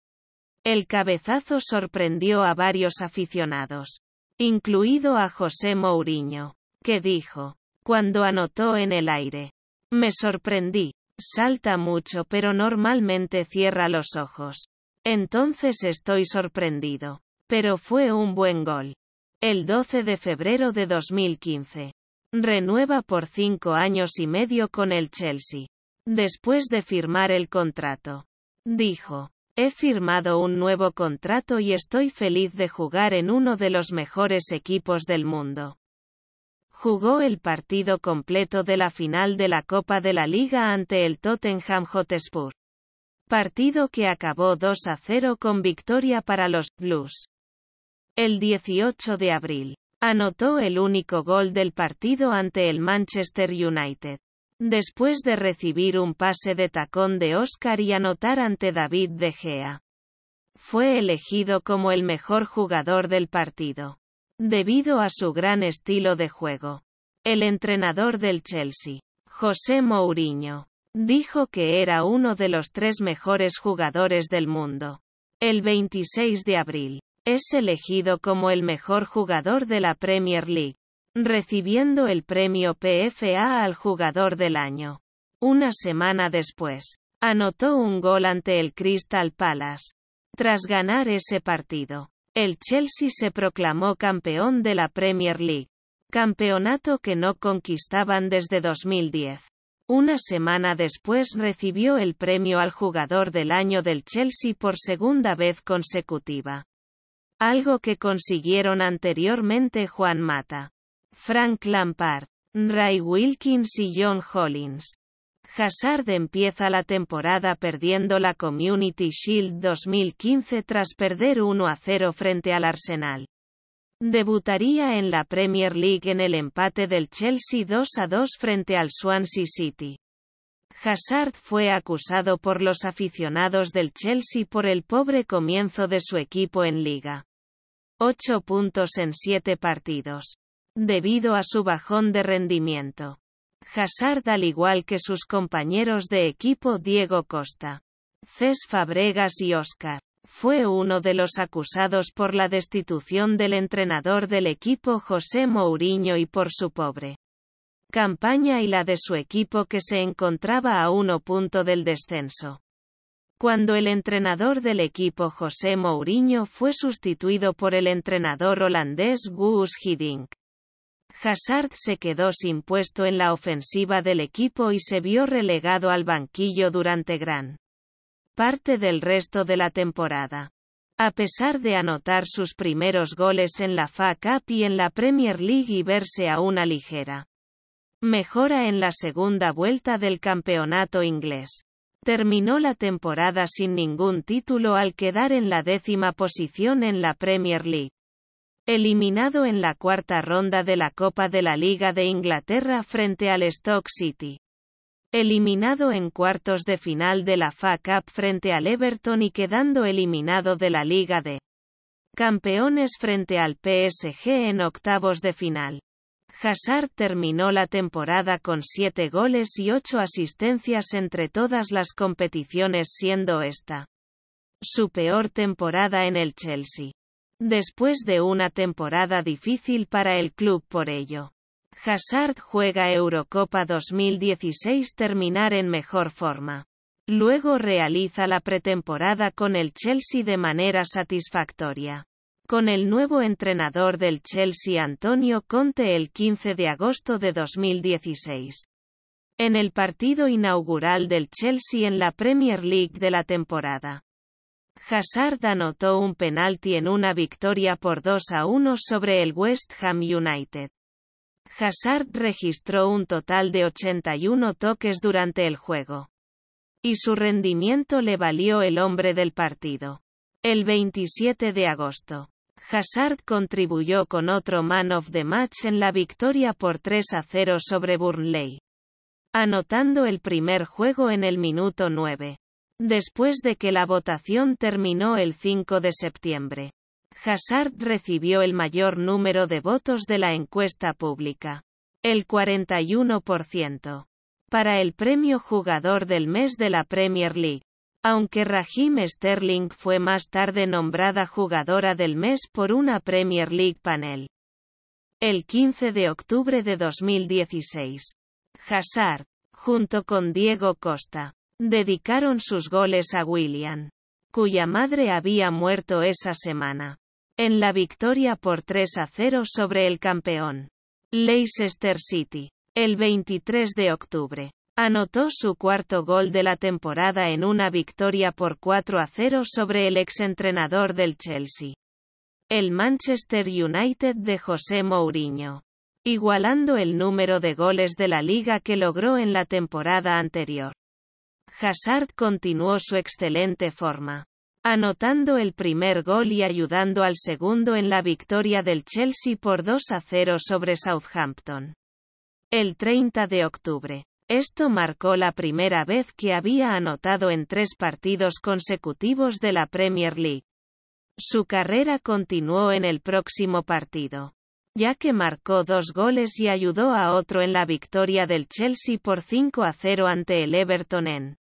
[SPEAKER 1] El cabezazo sorprendió a varios aficionados, incluido a José Mourinho, que dijo, cuando anotó en el aire, me sorprendí, salta mucho pero normalmente cierra los ojos. Entonces estoy sorprendido. Pero fue un buen gol. El 12 de febrero de 2015. Renueva por cinco años y medio con el Chelsea. Después de firmar el contrato. Dijo. He firmado un nuevo contrato y estoy feliz de jugar en uno de los mejores equipos del mundo. Jugó el partido completo de la final de la Copa de la Liga ante el Tottenham Hotspur. Partido que acabó 2 a 0 con victoria para los Blues. El 18 de abril, Anotó el único gol del partido ante el Manchester United. Después de recibir un pase de tacón de Oscar y anotar ante David De Gea. Fue elegido como el mejor jugador del partido. Debido a su gran estilo de juego. El entrenador del Chelsea, José Mourinho, dijo que era uno de los tres mejores jugadores del mundo. El 26 de abril, es elegido como el mejor jugador de la Premier League, recibiendo el premio PFA al jugador del año. Una semana después, anotó un gol ante el Crystal Palace. Tras ganar ese partido, el Chelsea se proclamó campeón de la Premier League, campeonato que no conquistaban desde 2010. Una semana después recibió el premio al jugador del año del Chelsea por segunda vez consecutiva algo que consiguieron anteriormente Juan Mata, Frank Lampard, Ray Wilkins y John Hollins. Hazard empieza la temporada perdiendo la Community Shield 2015 tras perder 1 a 0 frente al Arsenal. Debutaría en la Premier League en el empate del Chelsea 2 a 2 frente al Swansea City. Hazard fue acusado por los aficionados del Chelsea por el pobre comienzo de su equipo en liga. 8 puntos en 7 partidos. Debido a su bajón de rendimiento. Hazard al igual que sus compañeros de equipo Diego Costa, Cés Fabregas y Oscar, fue uno de los acusados por la destitución del entrenador del equipo José Mourinho y por su pobre campaña y la de su equipo que se encontraba a uno punto del descenso. Cuando el entrenador del equipo José Mourinho fue sustituido por el entrenador holandés Guus Hiddink. Hazard se quedó sin puesto en la ofensiva del equipo y se vio relegado al banquillo durante gran parte del resto de la temporada. A pesar de anotar sus primeros goles en la FA Cup y en la Premier League y verse a una ligera mejora en la segunda vuelta del campeonato inglés. Terminó la temporada sin ningún título al quedar en la décima posición en la Premier League. Eliminado en la cuarta ronda de la Copa de la Liga de Inglaterra frente al Stoke City. Eliminado en cuartos de final de la FA Cup frente al Everton y quedando eliminado de la Liga de Campeones frente al PSG en octavos de final. Hazard terminó la temporada con siete goles y ocho asistencias entre todas las competiciones siendo esta su peor temporada en el Chelsea. Después de una temporada difícil para el club por ello. Hazard juega Eurocopa 2016 terminar en mejor forma. Luego realiza la pretemporada con el Chelsea de manera satisfactoria con el nuevo entrenador del Chelsea Antonio Conte el 15 de agosto de 2016. En el partido inaugural del Chelsea en la Premier League de la temporada. Hazard anotó un penalti en una victoria por 2 a 1 sobre el West Ham United. Hazard registró un total de 81 toques durante el juego. Y su rendimiento le valió el hombre del partido. El 27 de agosto. Hazard contribuyó con otro man of the match en la victoria por 3 a 0 sobre Burnley, anotando el primer juego en el minuto 9. Después de que la votación terminó el 5 de septiembre, Hazard recibió el mayor número de votos de la encuesta pública, el 41%, para el premio Jugador del Mes de la Premier League. Aunque Raheem Sterling fue más tarde nombrada jugadora del mes por una Premier League Panel. El 15 de octubre de 2016. Hazard, junto con Diego Costa, dedicaron sus goles a William, cuya madre había muerto esa semana, en la victoria por 3 a 0 sobre el campeón, Leicester City, el 23 de octubre. Anotó su cuarto gol de la temporada en una victoria por 4 a 0 sobre el exentrenador del Chelsea. El Manchester United de José Mourinho. Igualando el número de goles de la liga que logró en la temporada anterior. Hazard continuó su excelente forma anotando el primer gol y ayudando al segundo en la victoria del Chelsea por 2 a 0 sobre Southampton. El 30 de octubre, esto marcó la primera vez que había anotado en tres partidos consecutivos de la Premier League. Su carrera continuó en el próximo partido, ya que marcó dos goles y ayudó a otro en la victoria del Chelsea por 5 a 0 ante el Everton en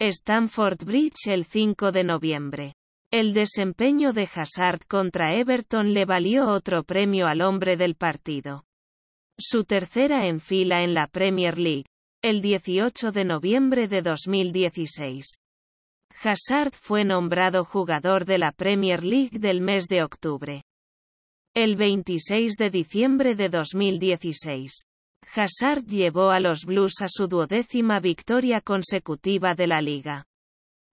[SPEAKER 1] Stamford Bridge el 5 de noviembre. El desempeño de Hazard contra Everton le valió otro premio al hombre del partido. Su tercera en fila en la Premier League el 18 de noviembre de 2016. Hazard fue nombrado jugador de la Premier League del mes de octubre. El 26 de diciembre de 2016. Hazard llevó a los Blues a su duodécima victoria consecutiva de la liga.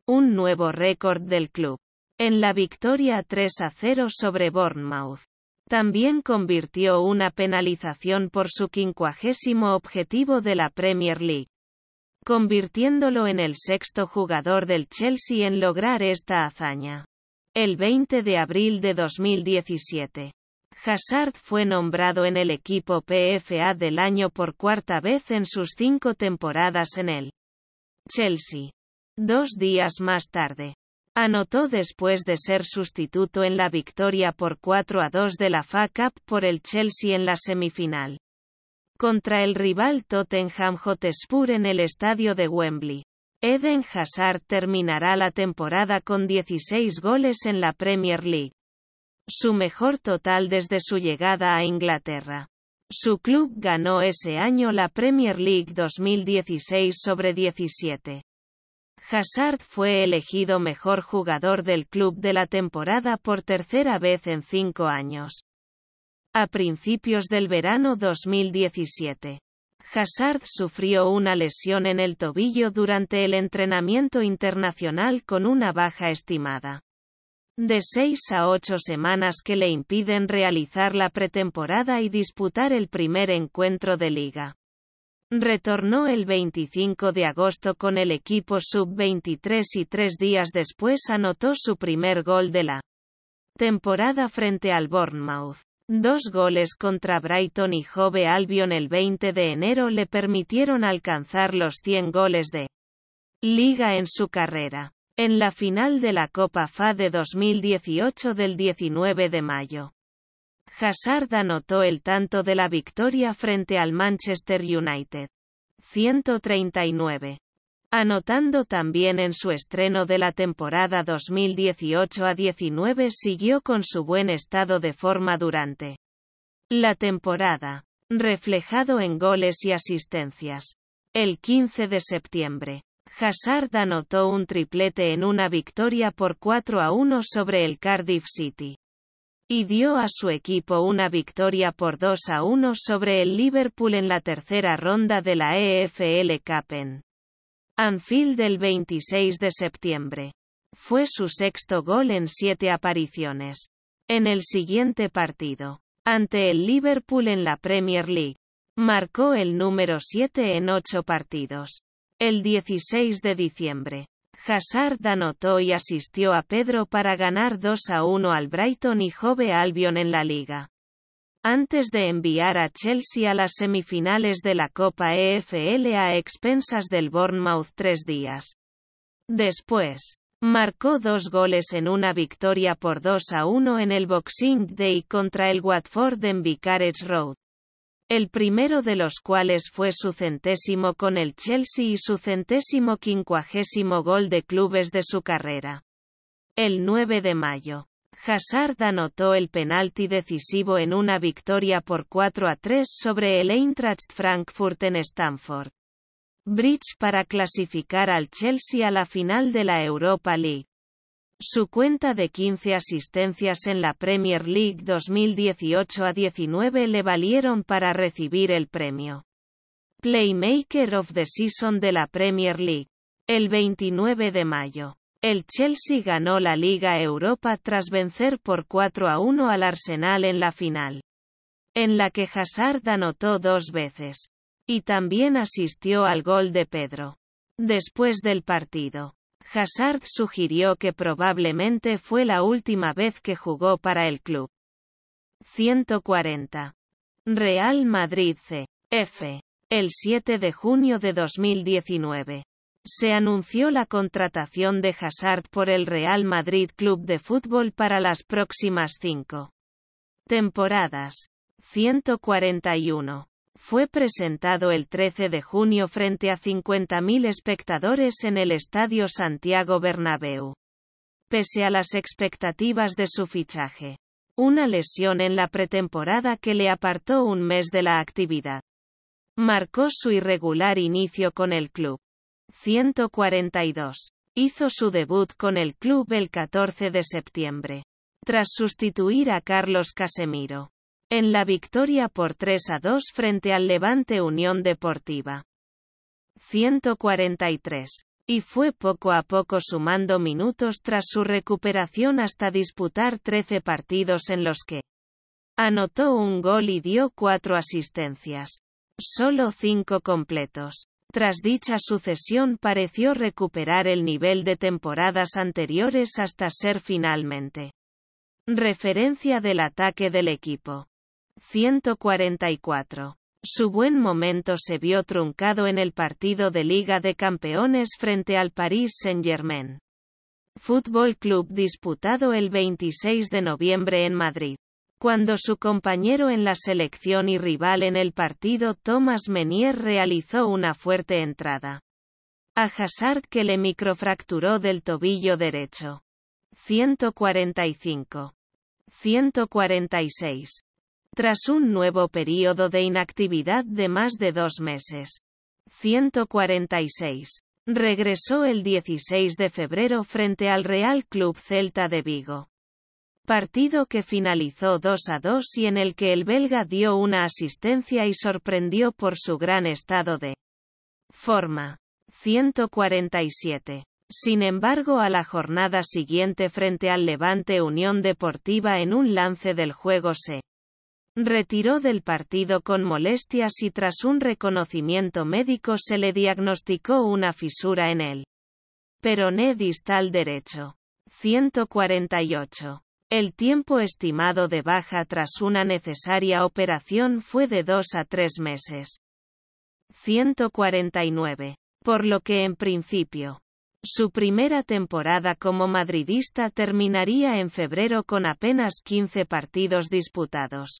[SPEAKER 1] Un nuevo récord del club. En la victoria 3 a 0 sobre Bournemouth. También convirtió una penalización por su quincuagésimo objetivo de la Premier League, convirtiéndolo en el sexto jugador del Chelsea en lograr esta hazaña. El 20 de abril de 2017, Hazard fue nombrado en el equipo PFA del año por cuarta vez en sus cinco temporadas en el Chelsea. Dos días más tarde, Anotó después de ser sustituto en la victoria por 4 a 2 de la FA Cup por el Chelsea en la semifinal. Contra el rival Tottenham Hotspur en el estadio de Wembley. Eden Hazard terminará la temporada con 16 goles en la Premier League. Su mejor total desde su llegada a Inglaterra. Su club ganó ese año la Premier League 2016 sobre 17. Hazard fue elegido mejor jugador del club de la temporada por tercera vez en cinco años. A principios del verano 2017. Hazard sufrió una lesión en el tobillo durante el entrenamiento internacional con una baja estimada de seis a ocho semanas que le impiden realizar la pretemporada y disputar el primer encuentro de liga. Retornó el 25 de agosto con el equipo sub-23 y tres días después anotó su primer gol de la temporada frente al Bournemouth. Dos goles contra Brighton y Jove Albion el 20 de enero le permitieron alcanzar los 100 goles de liga en su carrera. En la final de la Copa FA de 2018 del 19 de mayo, Hazard anotó el tanto de la victoria frente al Manchester United. 139. Anotando también en su estreno de la temporada 2018 a 19 siguió con su buen estado de forma durante la temporada, reflejado en goles y asistencias. El 15 de septiembre, Hazard anotó un triplete en una victoria por 4 a 1 sobre el Cardiff City y dio a su equipo una victoria por 2 a 1 sobre el Liverpool en la tercera ronda de la EFL Cup Anfield del 26 de septiembre. Fue su sexto gol en siete apariciones. En el siguiente partido, ante el Liverpool en la Premier League, marcó el número 7 en ocho partidos. El 16 de diciembre, Hazard anotó y asistió a Pedro para ganar 2 a 1 al Brighton y Jove Albion en la liga. Antes de enviar a Chelsea a las semifinales de la Copa EFL a expensas del Bournemouth tres días. Después, marcó dos goles en una victoria por 2 a 1 en el Boxing Day contra el Watford en Vicarage Road el primero de los cuales fue su centésimo con el Chelsea y su centésimo quincuagésimo gol de clubes de su carrera. El 9 de mayo, Hazard anotó el penalti decisivo en una victoria por 4 a 3 sobre el Eintracht Frankfurt en Stamford. Bridge para clasificar al Chelsea a la final de la Europa League. Su cuenta de 15 asistencias en la Premier League 2018 a 19 le valieron para recibir el premio Playmaker of the Season de la Premier League. El 29 de mayo, el Chelsea ganó la Liga Europa tras vencer por 4 a 1 al Arsenal en la final, en la que Hazard anotó dos veces, y también asistió al gol de Pedro. Después del partido, Hazard sugirió que probablemente fue la última vez que jugó para el club. 140. Real Madrid C. F. El 7 de junio de 2019. Se anunció la contratación de Hazard por el Real Madrid Club de Fútbol para las próximas cinco temporadas. 141 fue presentado el 13 de junio frente a 50.000 espectadores en el Estadio Santiago Bernabéu. Pese a las expectativas de su fichaje. Una lesión en la pretemporada que le apartó un mes de la actividad. Marcó su irregular inicio con el club. 142. Hizo su debut con el club el 14 de septiembre. Tras sustituir a Carlos Casemiro en la victoria por 3 a 2 frente al Levante Unión Deportiva. 143. Y fue poco a poco sumando minutos tras su recuperación hasta disputar 13 partidos en los que anotó un gol y dio cuatro asistencias. Solo cinco completos. Tras dicha sucesión pareció recuperar el nivel de temporadas anteriores hasta ser finalmente referencia del ataque del equipo. 144. Su buen momento se vio truncado en el partido de Liga de Campeones frente al Paris Saint-Germain. Fútbol Club disputado el 26 de noviembre en Madrid. Cuando su compañero en la selección y rival en el partido Thomas Menier realizó una fuerte entrada. A Hazard que le microfracturó del tobillo derecho. 145. 146. Tras un nuevo período de inactividad de más de dos meses. 146. Regresó el 16 de febrero frente al Real Club Celta de Vigo. Partido que finalizó 2 a 2 y en el que el belga dio una asistencia y sorprendió por su gran estado de forma. 147. Sin embargo, a la jornada siguiente frente al Levante Unión Deportiva en un lance del juego se retiró del partido con molestias y tras un reconocimiento médico se le diagnosticó una fisura en el peroné distal derecho. 148. El tiempo estimado de baja tras una necesaria operación fue de 2 a tres meses. 149. Por lo que en principio, su primera temporada como madridista terminaría en febrero con apenas 15 partidos disputados.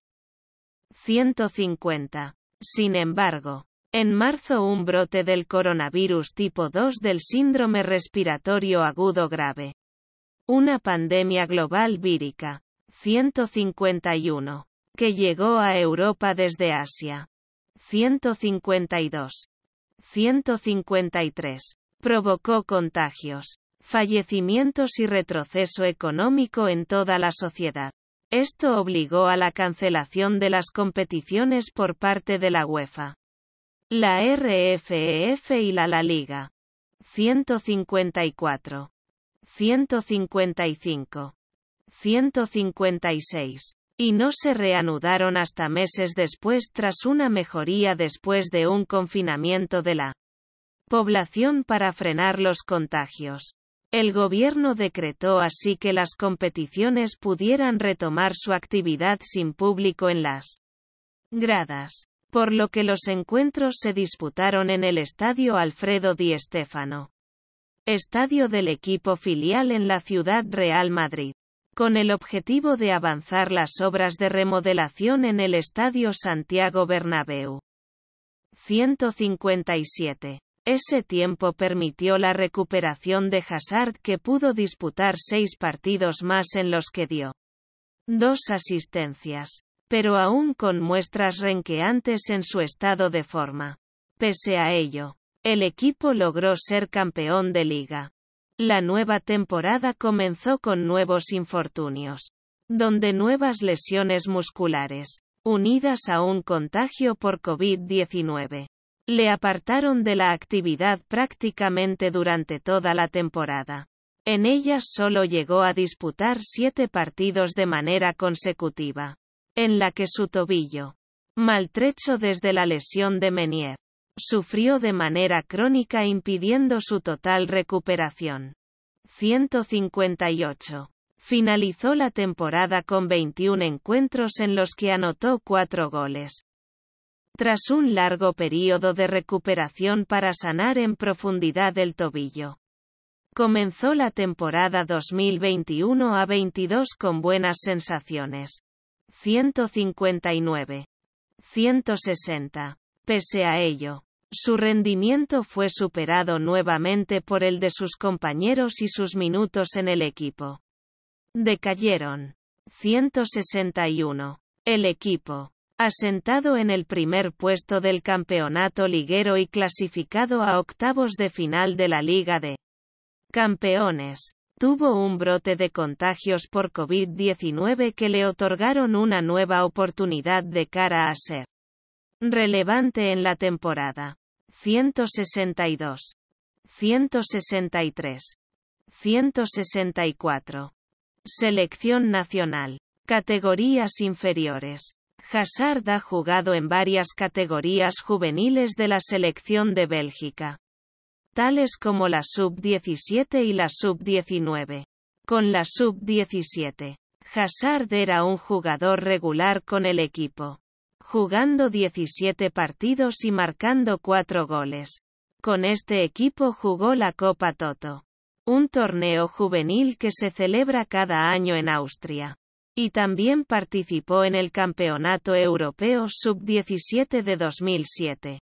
[SPEAKER 1] 150. Sin embargo, en marzo un brote del coronavirus tipo 2 del síndrome respiratorio agudo grave. Una pandemia global vírica. 151. Que llegó a Europa desde Asia. 152. 153. Provocó contagios, fallecimientos y retroceso económico en toda la sociedad. Esto obligó a la cancelación de las competiciones por parte de la UEFA, la RFEF e y la La Liga. 154, 155, 156 y no se reanudaron hasta meses después tras una mejoría después de un confinamiento de la población para frenar los contagios. El gobierno decretó así que las competiciones pudieran retomar su actividad sin público en las gradas, por lo que los encuentros se disputaron en el estadio Alfredo Di Stéfano, estadio del equipo filial en la ciudad Real Madrid, con el objetivo de avanzar las obras de remodelación en el estadio Santiago Bernabéu. 157 ese tiempo permitió la recuperación de Hazard que pudo disputar seis partidos más en los que dio dos asistencias, pero aún con muestras renqueantes en su estado de forma. Pese a ello, el equipo logró ser campeón de liga. La nueva temporada comenzó con nuevos infortunios, donde nuevas lesiones musculares, unidas a un contagio por COVID-19, le apartaron de la actividad prácticamente durante toda la temporada. En ella solo llegó a disputar siete partidos de manera consecutiva, en la que su tobillo, maltrecho desde la lesión de Menier, sufrió de manera crónica impidiendo su total recuperación. 158. Finalizó la temporada con 21 encuentros en los que anotó cuatro goles, tras un largo periodo de recuperación para sanar en profundidad el tobillo. Comenzó la temporada 2021 a 22 con buenas sensaciones. 159. 160. Pese a ello, su rendimiento fue superado nuevamente por el de sus compañeros y sus minutos en el equipo. Decayeron. 161. El equipo Asentado en el primer puesto del campeonato liguero y clasificado a octavos de final de la Liga de Campeones, tuvo un brote de contagios por COVID-19 que le otorgaron una nueva oportunidad de cara a ser relevante en la temporada. 162. 163. 164. Selección nacional. Categorías inferiores. Hazard ha jugado en varias categorías juveniles de la selección de Bélgica, tales como la sub-17 y la sub-19. Con la sub-17, Hazard era un jugador regular con el equipo, jugando 17 partidos y marcando 4 goles. Con este equipo jugó la Copa Toto, un torneo juvenil que se celebra cada año en Austria y también participó en el Campeonato Europeo Sub-17 de 2007,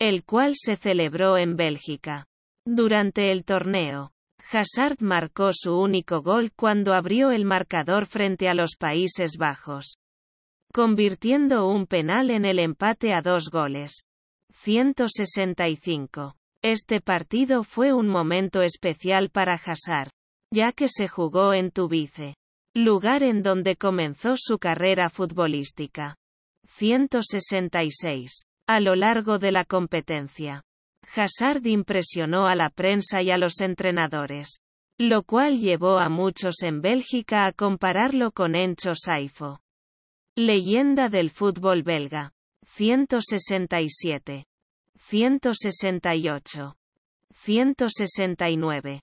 [SPEAKER 1] el cual se celebró en Bélgica. Durante el torneo, Hazard marcó su único gol cuando abrió el marcador frente a los Países Bajos, convirtiendo un penal en el empate a dos goles. 165. Este partido fue un momento especial para Hazard, ya que se jugó en Tubice lugar en donde comenzó su carrera futbolística. 166. A lo largo de la competencia. Hazard impresionó a la prensa y a los entrenadores, lo cual llevó a muchos en Bélgica a compararlo con Encho Saifo. Leyenda del fútbol belga. 167. 168. 169.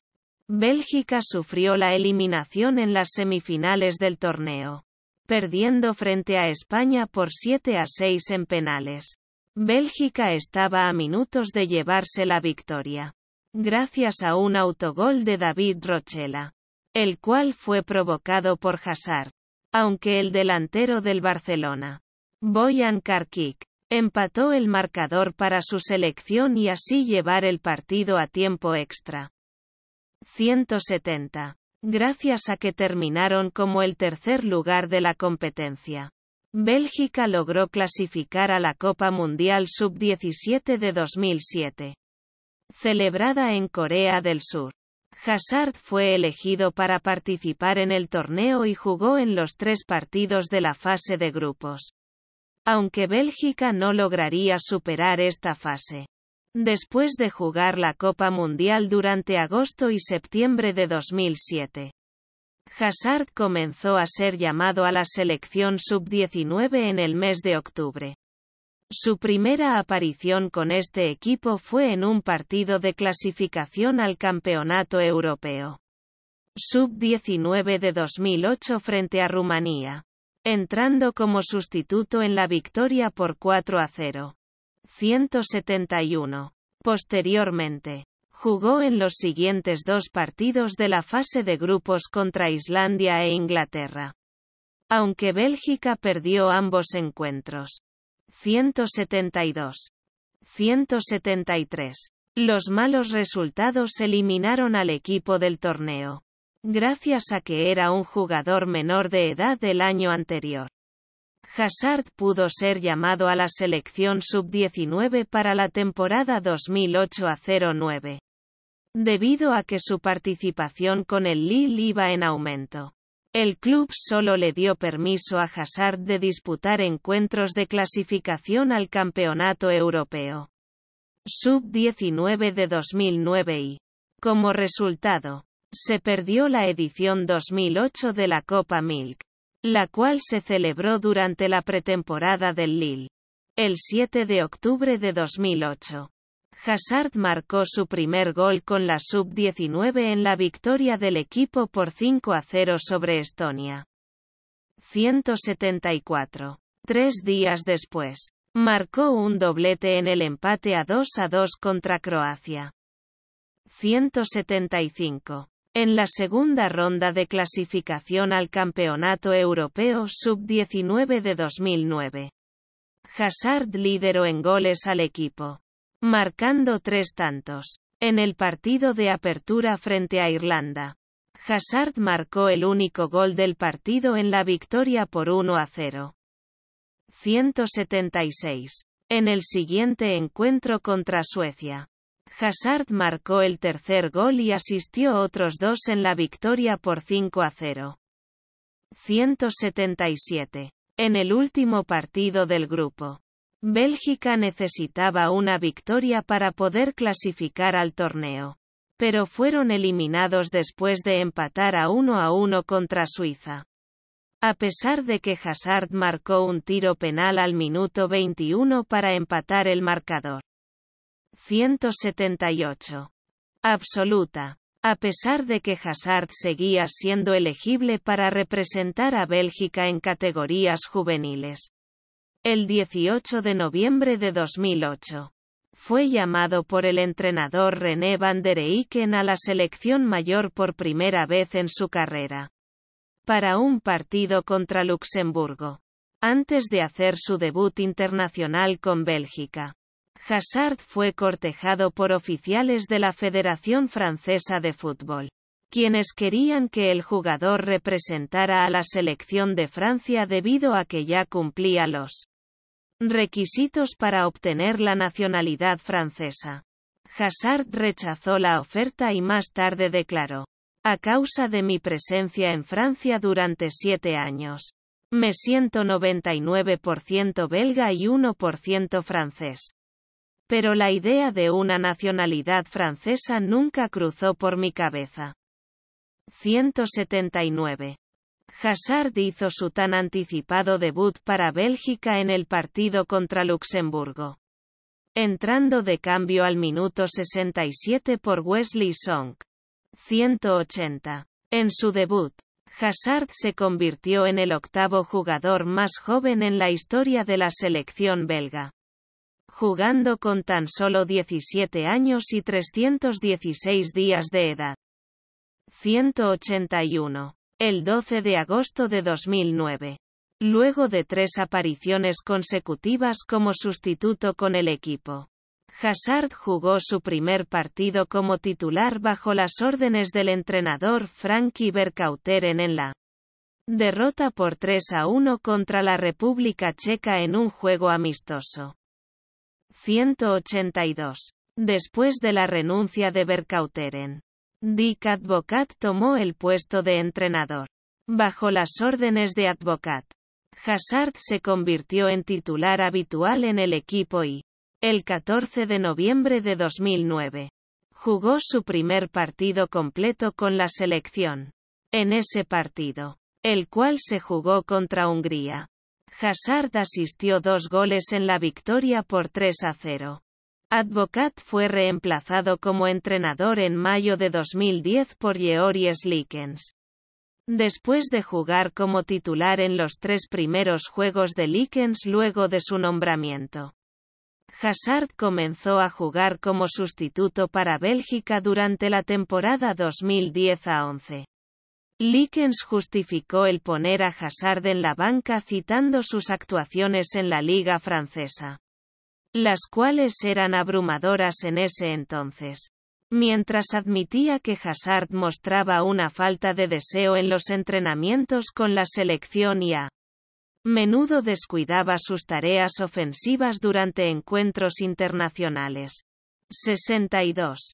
[SPEAKER 1] Bélgica sufrió la eliminación en las semifinales del torneo, perdiendo frente a España por 7 a 6 en penales. Bélgica estaba a minutos de llevarse la victoria, gracias a un autogol de David Rochela, el cual fue provocado por Hazard, aunque el delantero del Barcelona, Boyan Karkik, empató el marcador para su selección y así llevar el partido a tiempo extra. 170. Gracias a que terminaron como el tercer lugar de la competencia. Bélgica logró clasificar a la Copa Mundial Sub-17 de 2007. Celebrada en Corea del Sur. Hazard fue elegido para participar en el torneo y jugó en los tres partidos de la fase de grupos. Aunque Bélgica no lograría superar esta fase después de jugar la Copa Mundial durante agosto y septiembre de 2007. Hazard comenzó a ser llamado a la selección sub-19 en el mes de octubre. Su primera aparición con este equipo fue en un partido de clasificación al Campeonato Europeo. Sub-19 de 2008 frente a Rumanía. Entrando como sustituto en la victoria por 4 a 0. 171. Posteriormente, jugó en los siguientes dos partidos de la fase de grupos contra Islandia e Inglaterra. Aunque Bélgica perdió ambos encuentros. 172. 173. Los malos resultados eliminaron al equipo del torneo. Gracias a que era un jugador menor de edad del año anterior. Hazard pudo ser llamado a la selección sub-19 para la temporada 2008 09. Debido a que su participación con el Lille iba en aumento. El club solo le dio permiso a Hazard de disputar encuentros de clasificación al Campeonato Europeo. Sub-19 de 2009 y, como resultado, se perdió la edición 2008 de la Copa Milk la cual se celebró durante la pretemporada del Lille. El 7 de octubre de 2008. Hazard marcó su primer gol con la sub-19 en la victoria del equipo por 5 a 0 sobre Estonia. 174. Tres días después, marcó un doblete en el empate a 2 a 2 contra Croacia. 175. En la segunda ronda de clasificación al Campeonato Europeo Sub-19 de 2009. Hazard lideró en goles al equipo, marcando tres tantos. En el partido de apertura frente a Irlanda, Hazard marcó el único gol del partido en la victoria por 1 a 0. 176. En el siguiente encuentro contra Suecia, Hazard marcó el tercer gol y asistió otros dos en la victoria por 5 a 0. 177. En el último partido del grupo, Bélgica necesitaba una victoria para poder clasificar al torneo. Pero fueron eliminados después de empatar a 1 a 1 contra Suiza. A pesar de que Hazard marcó un tiro penal al minuto 21 para empatar el marcador. 178. Absoluta. A pesar de que Hazard seguía siendo elegible para representar a Bélgica en categorías juveniles. El 18 de noviembre de 2008. Fue llamado por el entrenador René van der Eycken a la selección mayor por primera vez en su carrera. Para un partido contra Luxemburgo. Antes de hacer su debut internacional con Bélgica. Hazard fue cortejado por oficiales de la Federación Francesa de Fútbol, quienes querían que el jugador representara a la selección de Francia debido a que ya cumplía los requisitos para obtener la nacionalidad francesa. Hazard rechazó la oferta y más tarde declaró, a causa de mi presencia en Francia durante siete años, me siento 99% belga y 1% francés pero la idea de una nacionalidad francesa nunca cruzó por mi cabeza. 179. Hassard hizo su tan anticipado debut para Bélgica en el partido contra Luxemburgo. Entrando de cambio al minuto 67 por Wesley Song. 180. En su debut, Hassard se convirtió en el octavo jugador más joven en la historia de la selección belga jugando con tan solo 17 años y 316 días de edad. 181. El 12 de agosto de 2009. Luego de tres apariciones consecutivas como sustituto con el equipo. Hazard jugó su primer partido como titular bajo las órdenes del entrenador Franky Berkauteren en la derrota por 3 a 1 contra la República Checa en un juego amistoso. 182. Después de la renuncia de Berkauteren, Dick Advocat tomó el puesto de entrenador. Bajo las órdenes de Advocat, Hazard se convirtió en titular habitual en el equipo y, el 14 de noviembre de 2009, jugó su primer partido completo con la selección. En ese partido, el cual se jugó contra Hungría, Hazard asistió dos goles en la victoria por 3 a 0. Advocat fue reemplazado como entrenador en mayo de 2010 por Georges Likens. Después de jugar como titular en los tres primeros juegos de Likens luego de su nombramiento. Hazard comenzó a jugar como sustituto para Bélgica durante la temporada 2010 11. Likens justificó el poner a Hazard en la banca citando sus actuaciones en la liga francesa, las cuales eran abrumadoras en ese entonces. Mientras admitía que Hazard mostraba una falta de deseo en los entrenamientos con la selección y a menudo descuidaba sus tareas ofensivas durante encuentros internacionales. 62.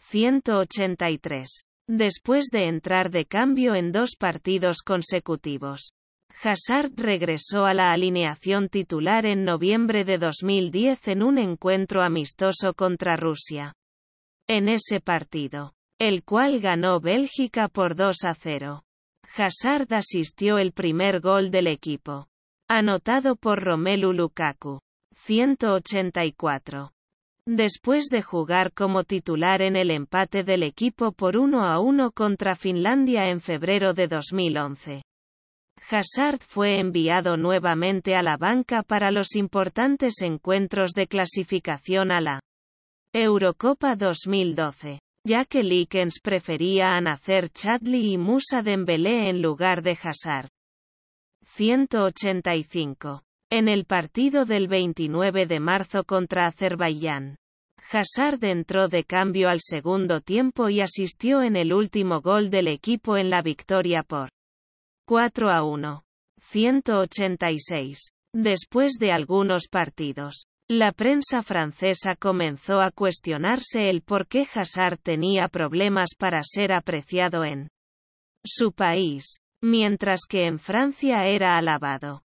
[SPEAKER 1] 183. Después de entrar de cambio en dos partidos consecutivos, Hazard regresó a la alineación titular en noviembre de 2010 en un encuentro amistoso contra Rusia. En ese partido, el cual ganó Bélgica por 2 a 0, Hazard asistió el primer gol del equipo, anotado por Romelu Lukaku, 184. Después de jugar como titular en el empate del equipo por 1 a 1 contra Finlandia en febrero de 2011, Hazard fue enviado nuevamente a la banca para los importantes encuentros de clasificación a la Eurocopa 2012, ya que Likens prefería a Nacer Chadli y Musa Dembélé en lugar de Hazard. 185. En el partido del 29 de marzo contra Azerbaiyán, Hazard entró de cambio al segundo tiempo y asistió en el último gol del equipo en la victoria por 4 a 1. 186. Después de algunos partidos, la prensa francesa comenzó a cuestionarse el por qué Hazard tenía problemas para ser apreciado en su país, mientras que en Francia era alabado.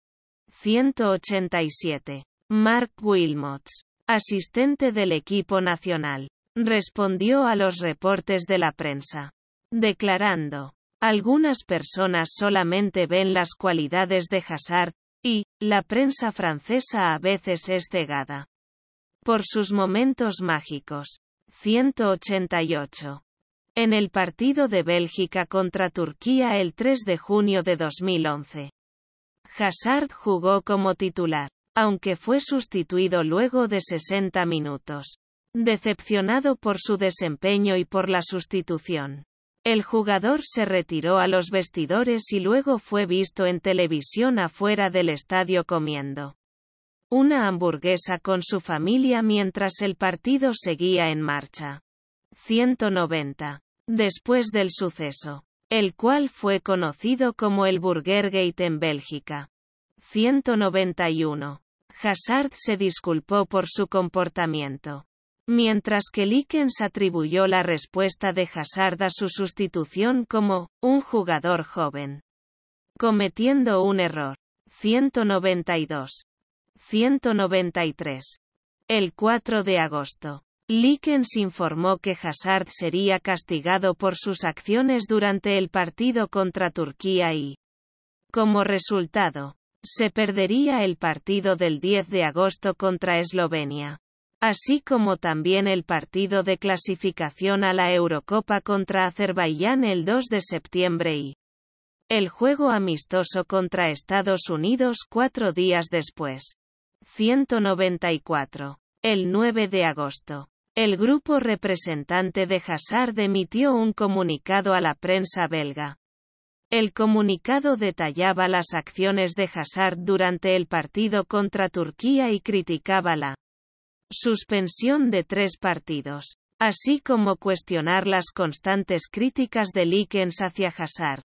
[SPEAKER 1] 187. Mark Wilmots, asistente del equipo nacional, respondió a los reportes de la prensa, declarando, algunas personas solamente ven las cualidades de Hazard, y, la prensa francesa a veces es cegada. Por sus momentos mágicos. 188. En el partido de Bélgica contra Turquía el 3 de junio de 2011, Hazard jugó como titular, aunque fue sustituido luego de 60 minutos. Decepcionado por su desempeño y por la sustitución. El jugador se retiró a los vestidores y luego fue visto en televisión afuera del estadio comiendo una hamburguesa con su familia mientras el partido seguía en marcha. 190. Después del suceso, el cual fue conocido como el Burgergate en Bélgica. 191. Hazard se disculpó por su comportamiento. Mientras que Likens atribuyó la respuesta de Hazard a su sustitución como un jugador joven. Cometiendo un error. 192. 193. El 4 de agosto. Likens informó que Hazard sería castigado por sus acciones durante el partido contra Turquía y, como resultado, se perdería el partido del 10 de agosto contra Eslovenia, así como también el partido de clasificación a la Eurocopa contra Azerbaiyán el 2 de septiembre y el juego amistoso contra Estados Unidos cuatro días después. 194. El 9 de agosto. El grupo representante de Hazard emitió un comunicado a la prensa belga. El comunicado detallaba las acciones de Hazard durante el partido contra Turquía y criticaba la suspensión de tres partidos, así como cuestionar las constantes críticas de Likens hacia Hazard.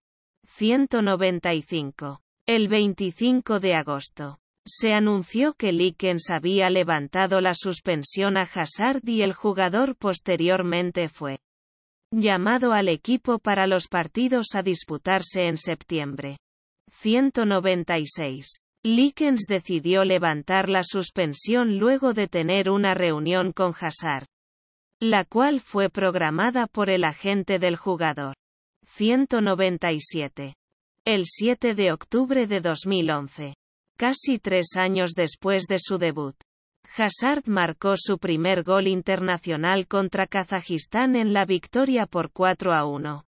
[SPEAKER 1] 195. El 25 de agosto, se anunció que Likens había levantado la suspensión a Hazard y el jugador posteriormente fue llamado al equipo para los partidos a disputarse en septiembre. 196. Likens decidió levantar la suspensión luego de tener una reunión con Hazard, la cual fue programada por el agente del jugador. 197. El 7 de octubre de 2011 casi tres años después de su debut. Hazard marcó su primer gol internacional contra Kazajistán en la victoria por 4 a 1.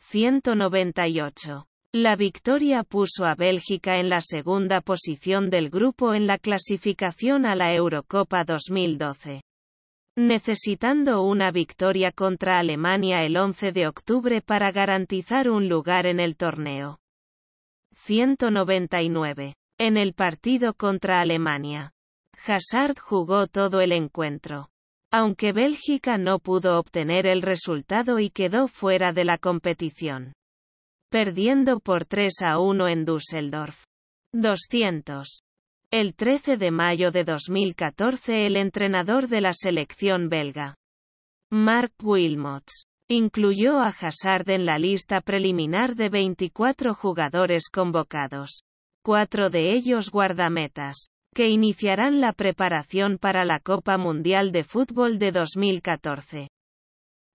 [SPEAKER 1] 198. La victoria puso a Bélgica en la segunda posición del grupo en la clasificación a la Eurocopa 2012. Necesitando una victoria contra Alemania el 11 de octubre para garantizar un lugar en el torneo. 199. En el partido contra Alemania, Hazard jugó todo el encuentro. Aunque Bélgica no pudo obtener el resultado y quedó fuera de la competición. Perdiendo por 3 a 1 en Düsseldorf. 200. El 13 de mayo de 2014 el entrenador de la selección belga, Mark Wilmots, incluyó a Hazard en la lista preliminar de 24 jugadores convocados cuatro de ellos guardametas, que iniciarán la preparación para la Copa Mundial de Fútbol de 2014.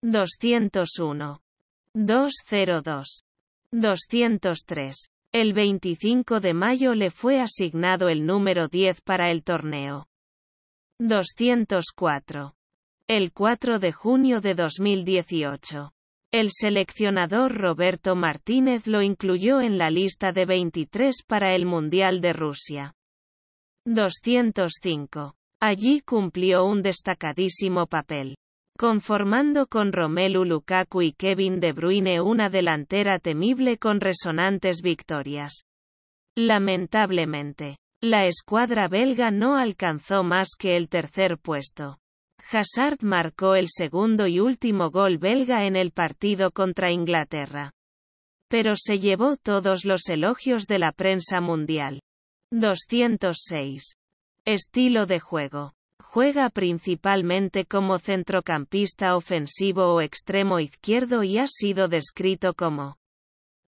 [SPEAKER 1] 201. 202. 203. El 25 de mayo le fue asignado el número 10 para el torneo. 204. El 4 de junio de 2018. El seleccionador Roberto Martínez lo incluyó en la lista de 23 para el Mundial de Rusia. 205. Allí cumplió un destacadísimo papel, conformando con Romelu Lukaku y Kevin De Bruyne una delantera temible con resonantes victorias. Lamentablemente, la escuadra belga no alcanzó más que el tercer puesto. Hazard marcó el segundo y último gol belga en el partido contra Inglaterra. Pero se llevó todos los elogios de la prensa mundial. 206. Estilo de juego. Juega principalmente como centrocampista ofensivo o extremo izquierdo y ha sido descrito como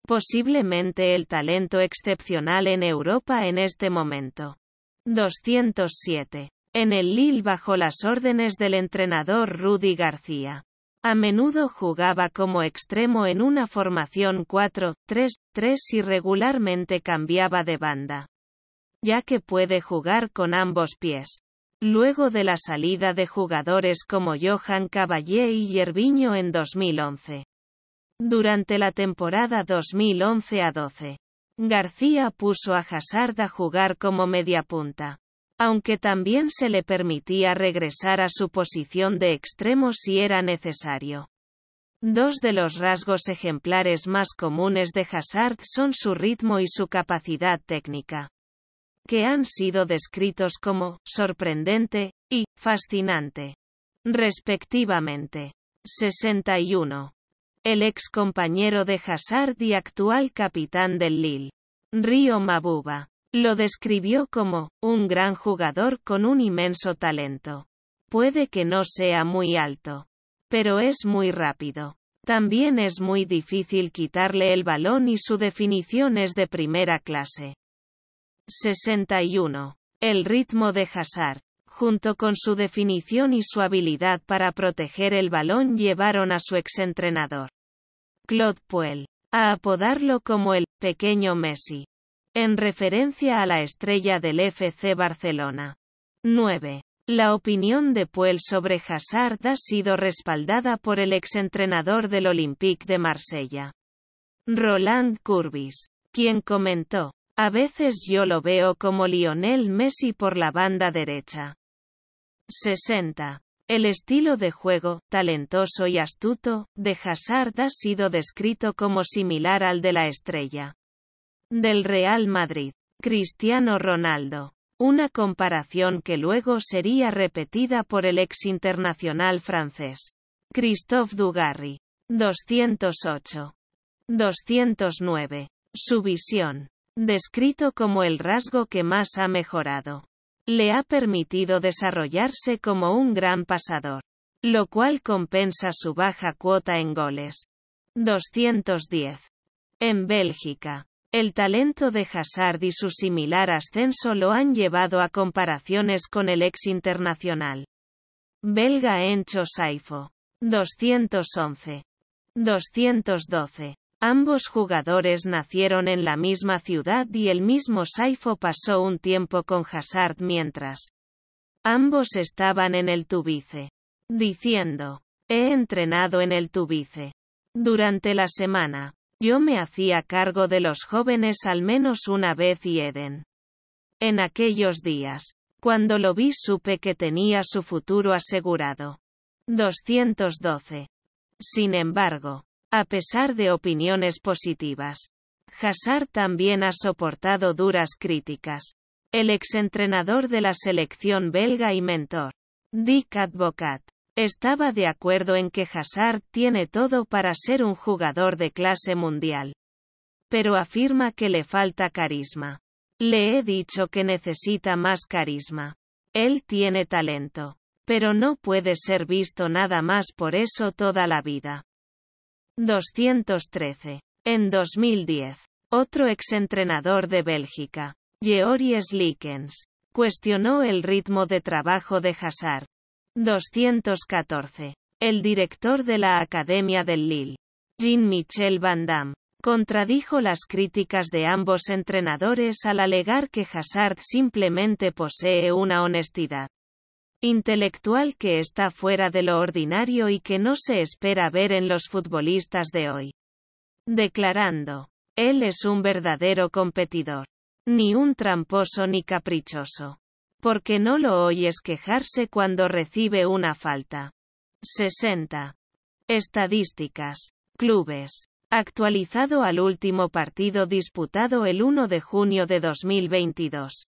[SPEAKER 1] posiblemente el talento excepcional en Europa en este momento. 207 en el Lille bajo las órdenes del entrenador Rudy García. A menudo jugaba como extremo en una formación 4-3-3 y regularmente cambiaba de banda, ya que puede jugar con ambos pies. Luego de la salida de jugadores como Johan Caballé y Yerviño en 2011. Durante la temporada 2011 12, García puso a Hazard a jugar como mediapunta aunque también se le permitía regresar a su posición de extremo si era necesario. Dos de los rasgos ejemplares más comunes de Hazard son su ritmo y su capacidad técnica, que han sido descritos como sorprendente y fascinante, respectivamente. 61. El ex compañero de Hazard y actual capitán del LIL. Río Mabuba, lo describió como, un gran jugador con un inmenso talento. Puede que no sea muy alto. Pero es muy rápido. También es muy difícil quitarle el balón y su definición es de primera clase. 61. El ritmo de Hazard, junto con su definición y su habilidad para proteger el balón llevaron a su exentrenador, Claude Puel, a apodarlo como el pequeño Messi en referencia a la estrella del FC Barcelona. 9. La opinión de Puel sobre Hazard ha sido respaldada por el exentrenador del Olympique de Marsella, Roland Curvis, quien comentó, a veces yo lo veo como Lionel Messi por la banda derecha. 60. El estilo de juego, talentoso y astuto, de Hazard ha sido descrito como similar al de la estrella del Real Madrid, Cristiano Ronaldo. Una comparación que luego sería repetida por el ex internacional francés. Christophe Dugarry. 208. 209. Su visión. Descrito como el rasgo que más ha mejorado. Le ha permitido desarrollarse como un gran pasador. Lo cual compensa su baja cuota en goles. 210. En Bélgica. El talento de Hazard y su similar ascenso lo han llevado a comparaciones con el ex internacional belga Encho Saifo. 211. 212. Ambos jugadores nacieron en la misma ciudad y el mismo Saifo pasó un tiempo con Hazard mientras ambos estaban en el Tubice. Diciendo, he entrenado en el Tubice. Durante la semana, yo me hacía cargo de los jóvenes al menos una vez y Eden. En aquellos días, cuando lo vi supe que tenía su futuro asegurado. 212. Sin embargo, a pesar de opiniones positivas, Hazard también ha soportado duras críticas. El exentrenador de la selección belga y mentor, Dick Advocat, estaba de acuerdo en que Hazard tiene todo para ser un jugador de clase mundial. Pero afirma que le falta carisma. Le he dicho que necesita más carisma. Él tiene talento. Pero no puede ser visto nada más por eso toda la vida. 213. En 2010, otro exentrenador de Bélgica, Georges Likens, cuestionó el ritmo de trabajo de Hazard 214. El director de la Academia del Lille, Jean-Michel Van Damme, contradijo las críticas de ambos entrenadores al alegar que Hazard simplemente posee una honestidad intelectual que está fuera de lo ordinario y que no se espera ver en los futbolistas de hoy. Declarando, él es un verdadero competidor. Ni un tramposo ni caprichoso porque no lo oyes quejarse cuando recibe una falta. 60. Estadísticas. Clubes. Actualizado al último partido disputado el 1 de junio de 2022.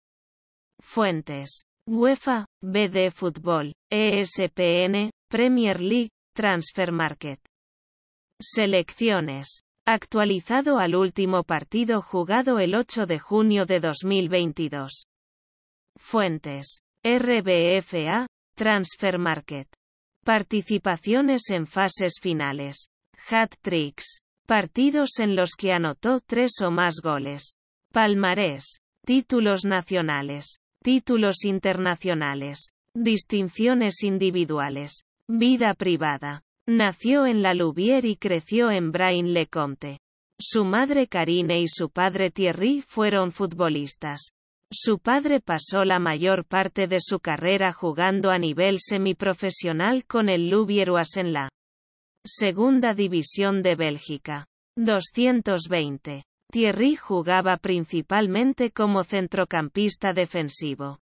[SPEAKER 1] Fuentes. UEFA, BD Fútbol, ESPN, Premier League, Transfer Market. Selecciones. Actualizado al último partido jugado el 8 de junio de 2022. Fuentes. RBFA, Transfer Market. Participaciones en fases finales. Hat tricks. Partidos en los que anotó tres o más goles. Palmarés. Títulos nacionales. Títulos internacionales. Distinciones individuales. Vida privada. Nació en La Louvière y creció en Brain le comte Su madre Karine y su padre Thierry fueron futbolistas. Su padre pasó la mayor parte de su carrera jugando a nivel semiprofesional con el Lubieruas en la Segunda División de Bélgica. 220. Thierry jugaba principalmente como centrocampista defensivo.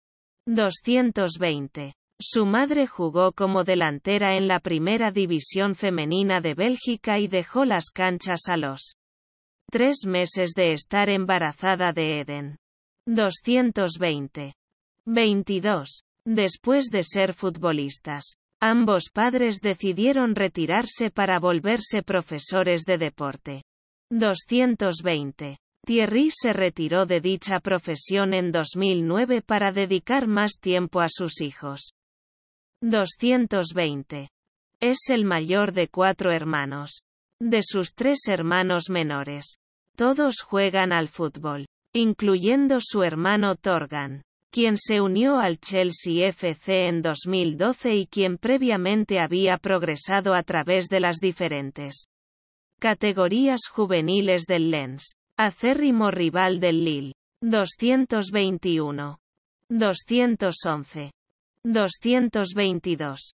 [SPEAKER 1] 220. Su madre jugó como delantera en la Primera División Femenina de Bélgica y dejó las canchas a los tres meses de estar embarazada de Eden. 220. 22. Después de ser futbolistas, ambos padres decidieron retirarse para volverse profesores de deporte. 220. Thierry se retiró de dicha profesión en 2009 para dedicar más tiempo a sus hijos. 220. Es el mayor de cuatro hermanos. De sus tres hermanos menores. Todos juegan al fútbol incluyendo su hermano Torgan, quien se unió al Chelsea FC en 2012 y quien previamente había progresado a través de las diferentes categorías juveniles del Lens, acérrimo rival del Lille, 221, 211, 222,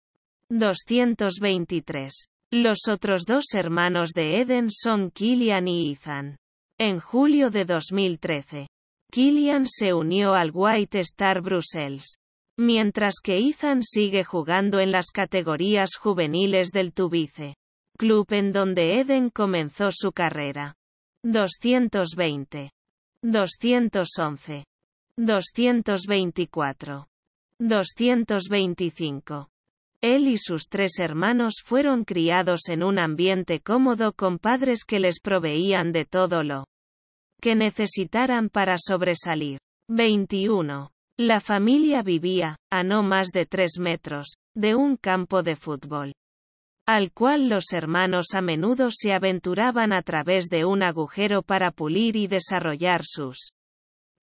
[SPEAKER 1] 223. Los otros dos hermanos de Eden son Kilian y Ethan. En julio de 2013, Killian se unió al White Star Brussels. Mientras que Ethan sigue jugando en las categorías juveniles del Tubice, club en donde Eden comenzó su carrera. 220. 211. 224. 225. Él y sus tres hermanos fueron criados en un ambiente cómodo con padres que les proveían de todo lo que necesitaran para sobresalir. 21. La familia vivía, a no más de tres metros, de un campo de fútbol, al cual los hermanos a menudo se aventuraban a través de un agujero para pulir y desarrollar sus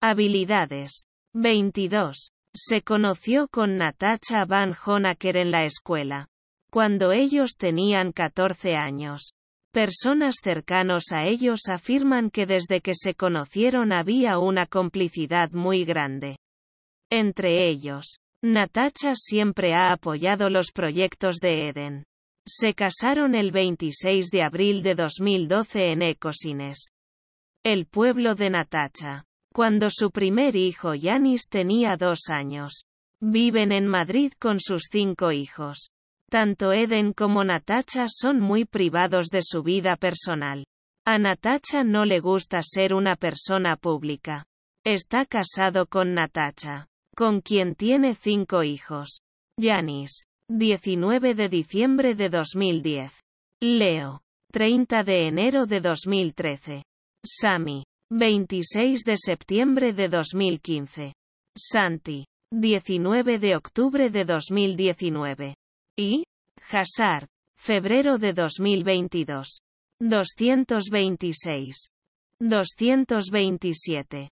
[SPEAKER 1] habilidades. 22. Se conoció con Natacha Van Honaker en la escuela. Cuando ellos tenían 14 años. Personas cercanos a ellos afirman que desde que se conocieron había una complicidad muy grande. Entre ellos, Natacha siempre ha apoyado los proyectos de Eden. Se casaron el 26 de abril de 2012 en Ecosines. El pueblo de Natacha cuando su primer hijo Yanis tenía dos años. Viven en Madrid con sus cinco hijos. Tanto Eden como Natacha son muy privados de su vida personal. A Natacha no le gusta ser una persona pública. Está casado con Natacha, con quien tiene cinco hijos. Yanis, 19 de diciembre de 2010. Leo, 30 de enero de 2013. Sami, 26 de septiembre de 2015. Santi. 19 de octubre de 2019. Y. Hazard. Febrero de 2022. 226. 227.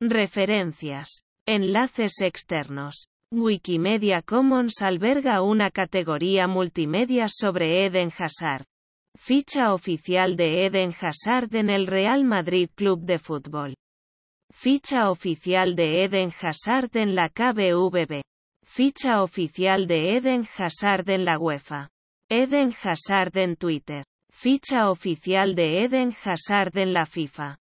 [SPEAKER 1] Referencias. Enlaces externos. Wikimedia Commons alberga una categoría multimedia sobre Eden Hazard. Ficha oficial de Eden Hazard en el Real Madrid Club de Fútbol. Ficha oficial de Eden Hazard en la KBVB. Ficha oficial de Eden Hazard en la UEFA. Eden Hazard en Twitter. Ficha oficial de Eden Hazard en la FIFA.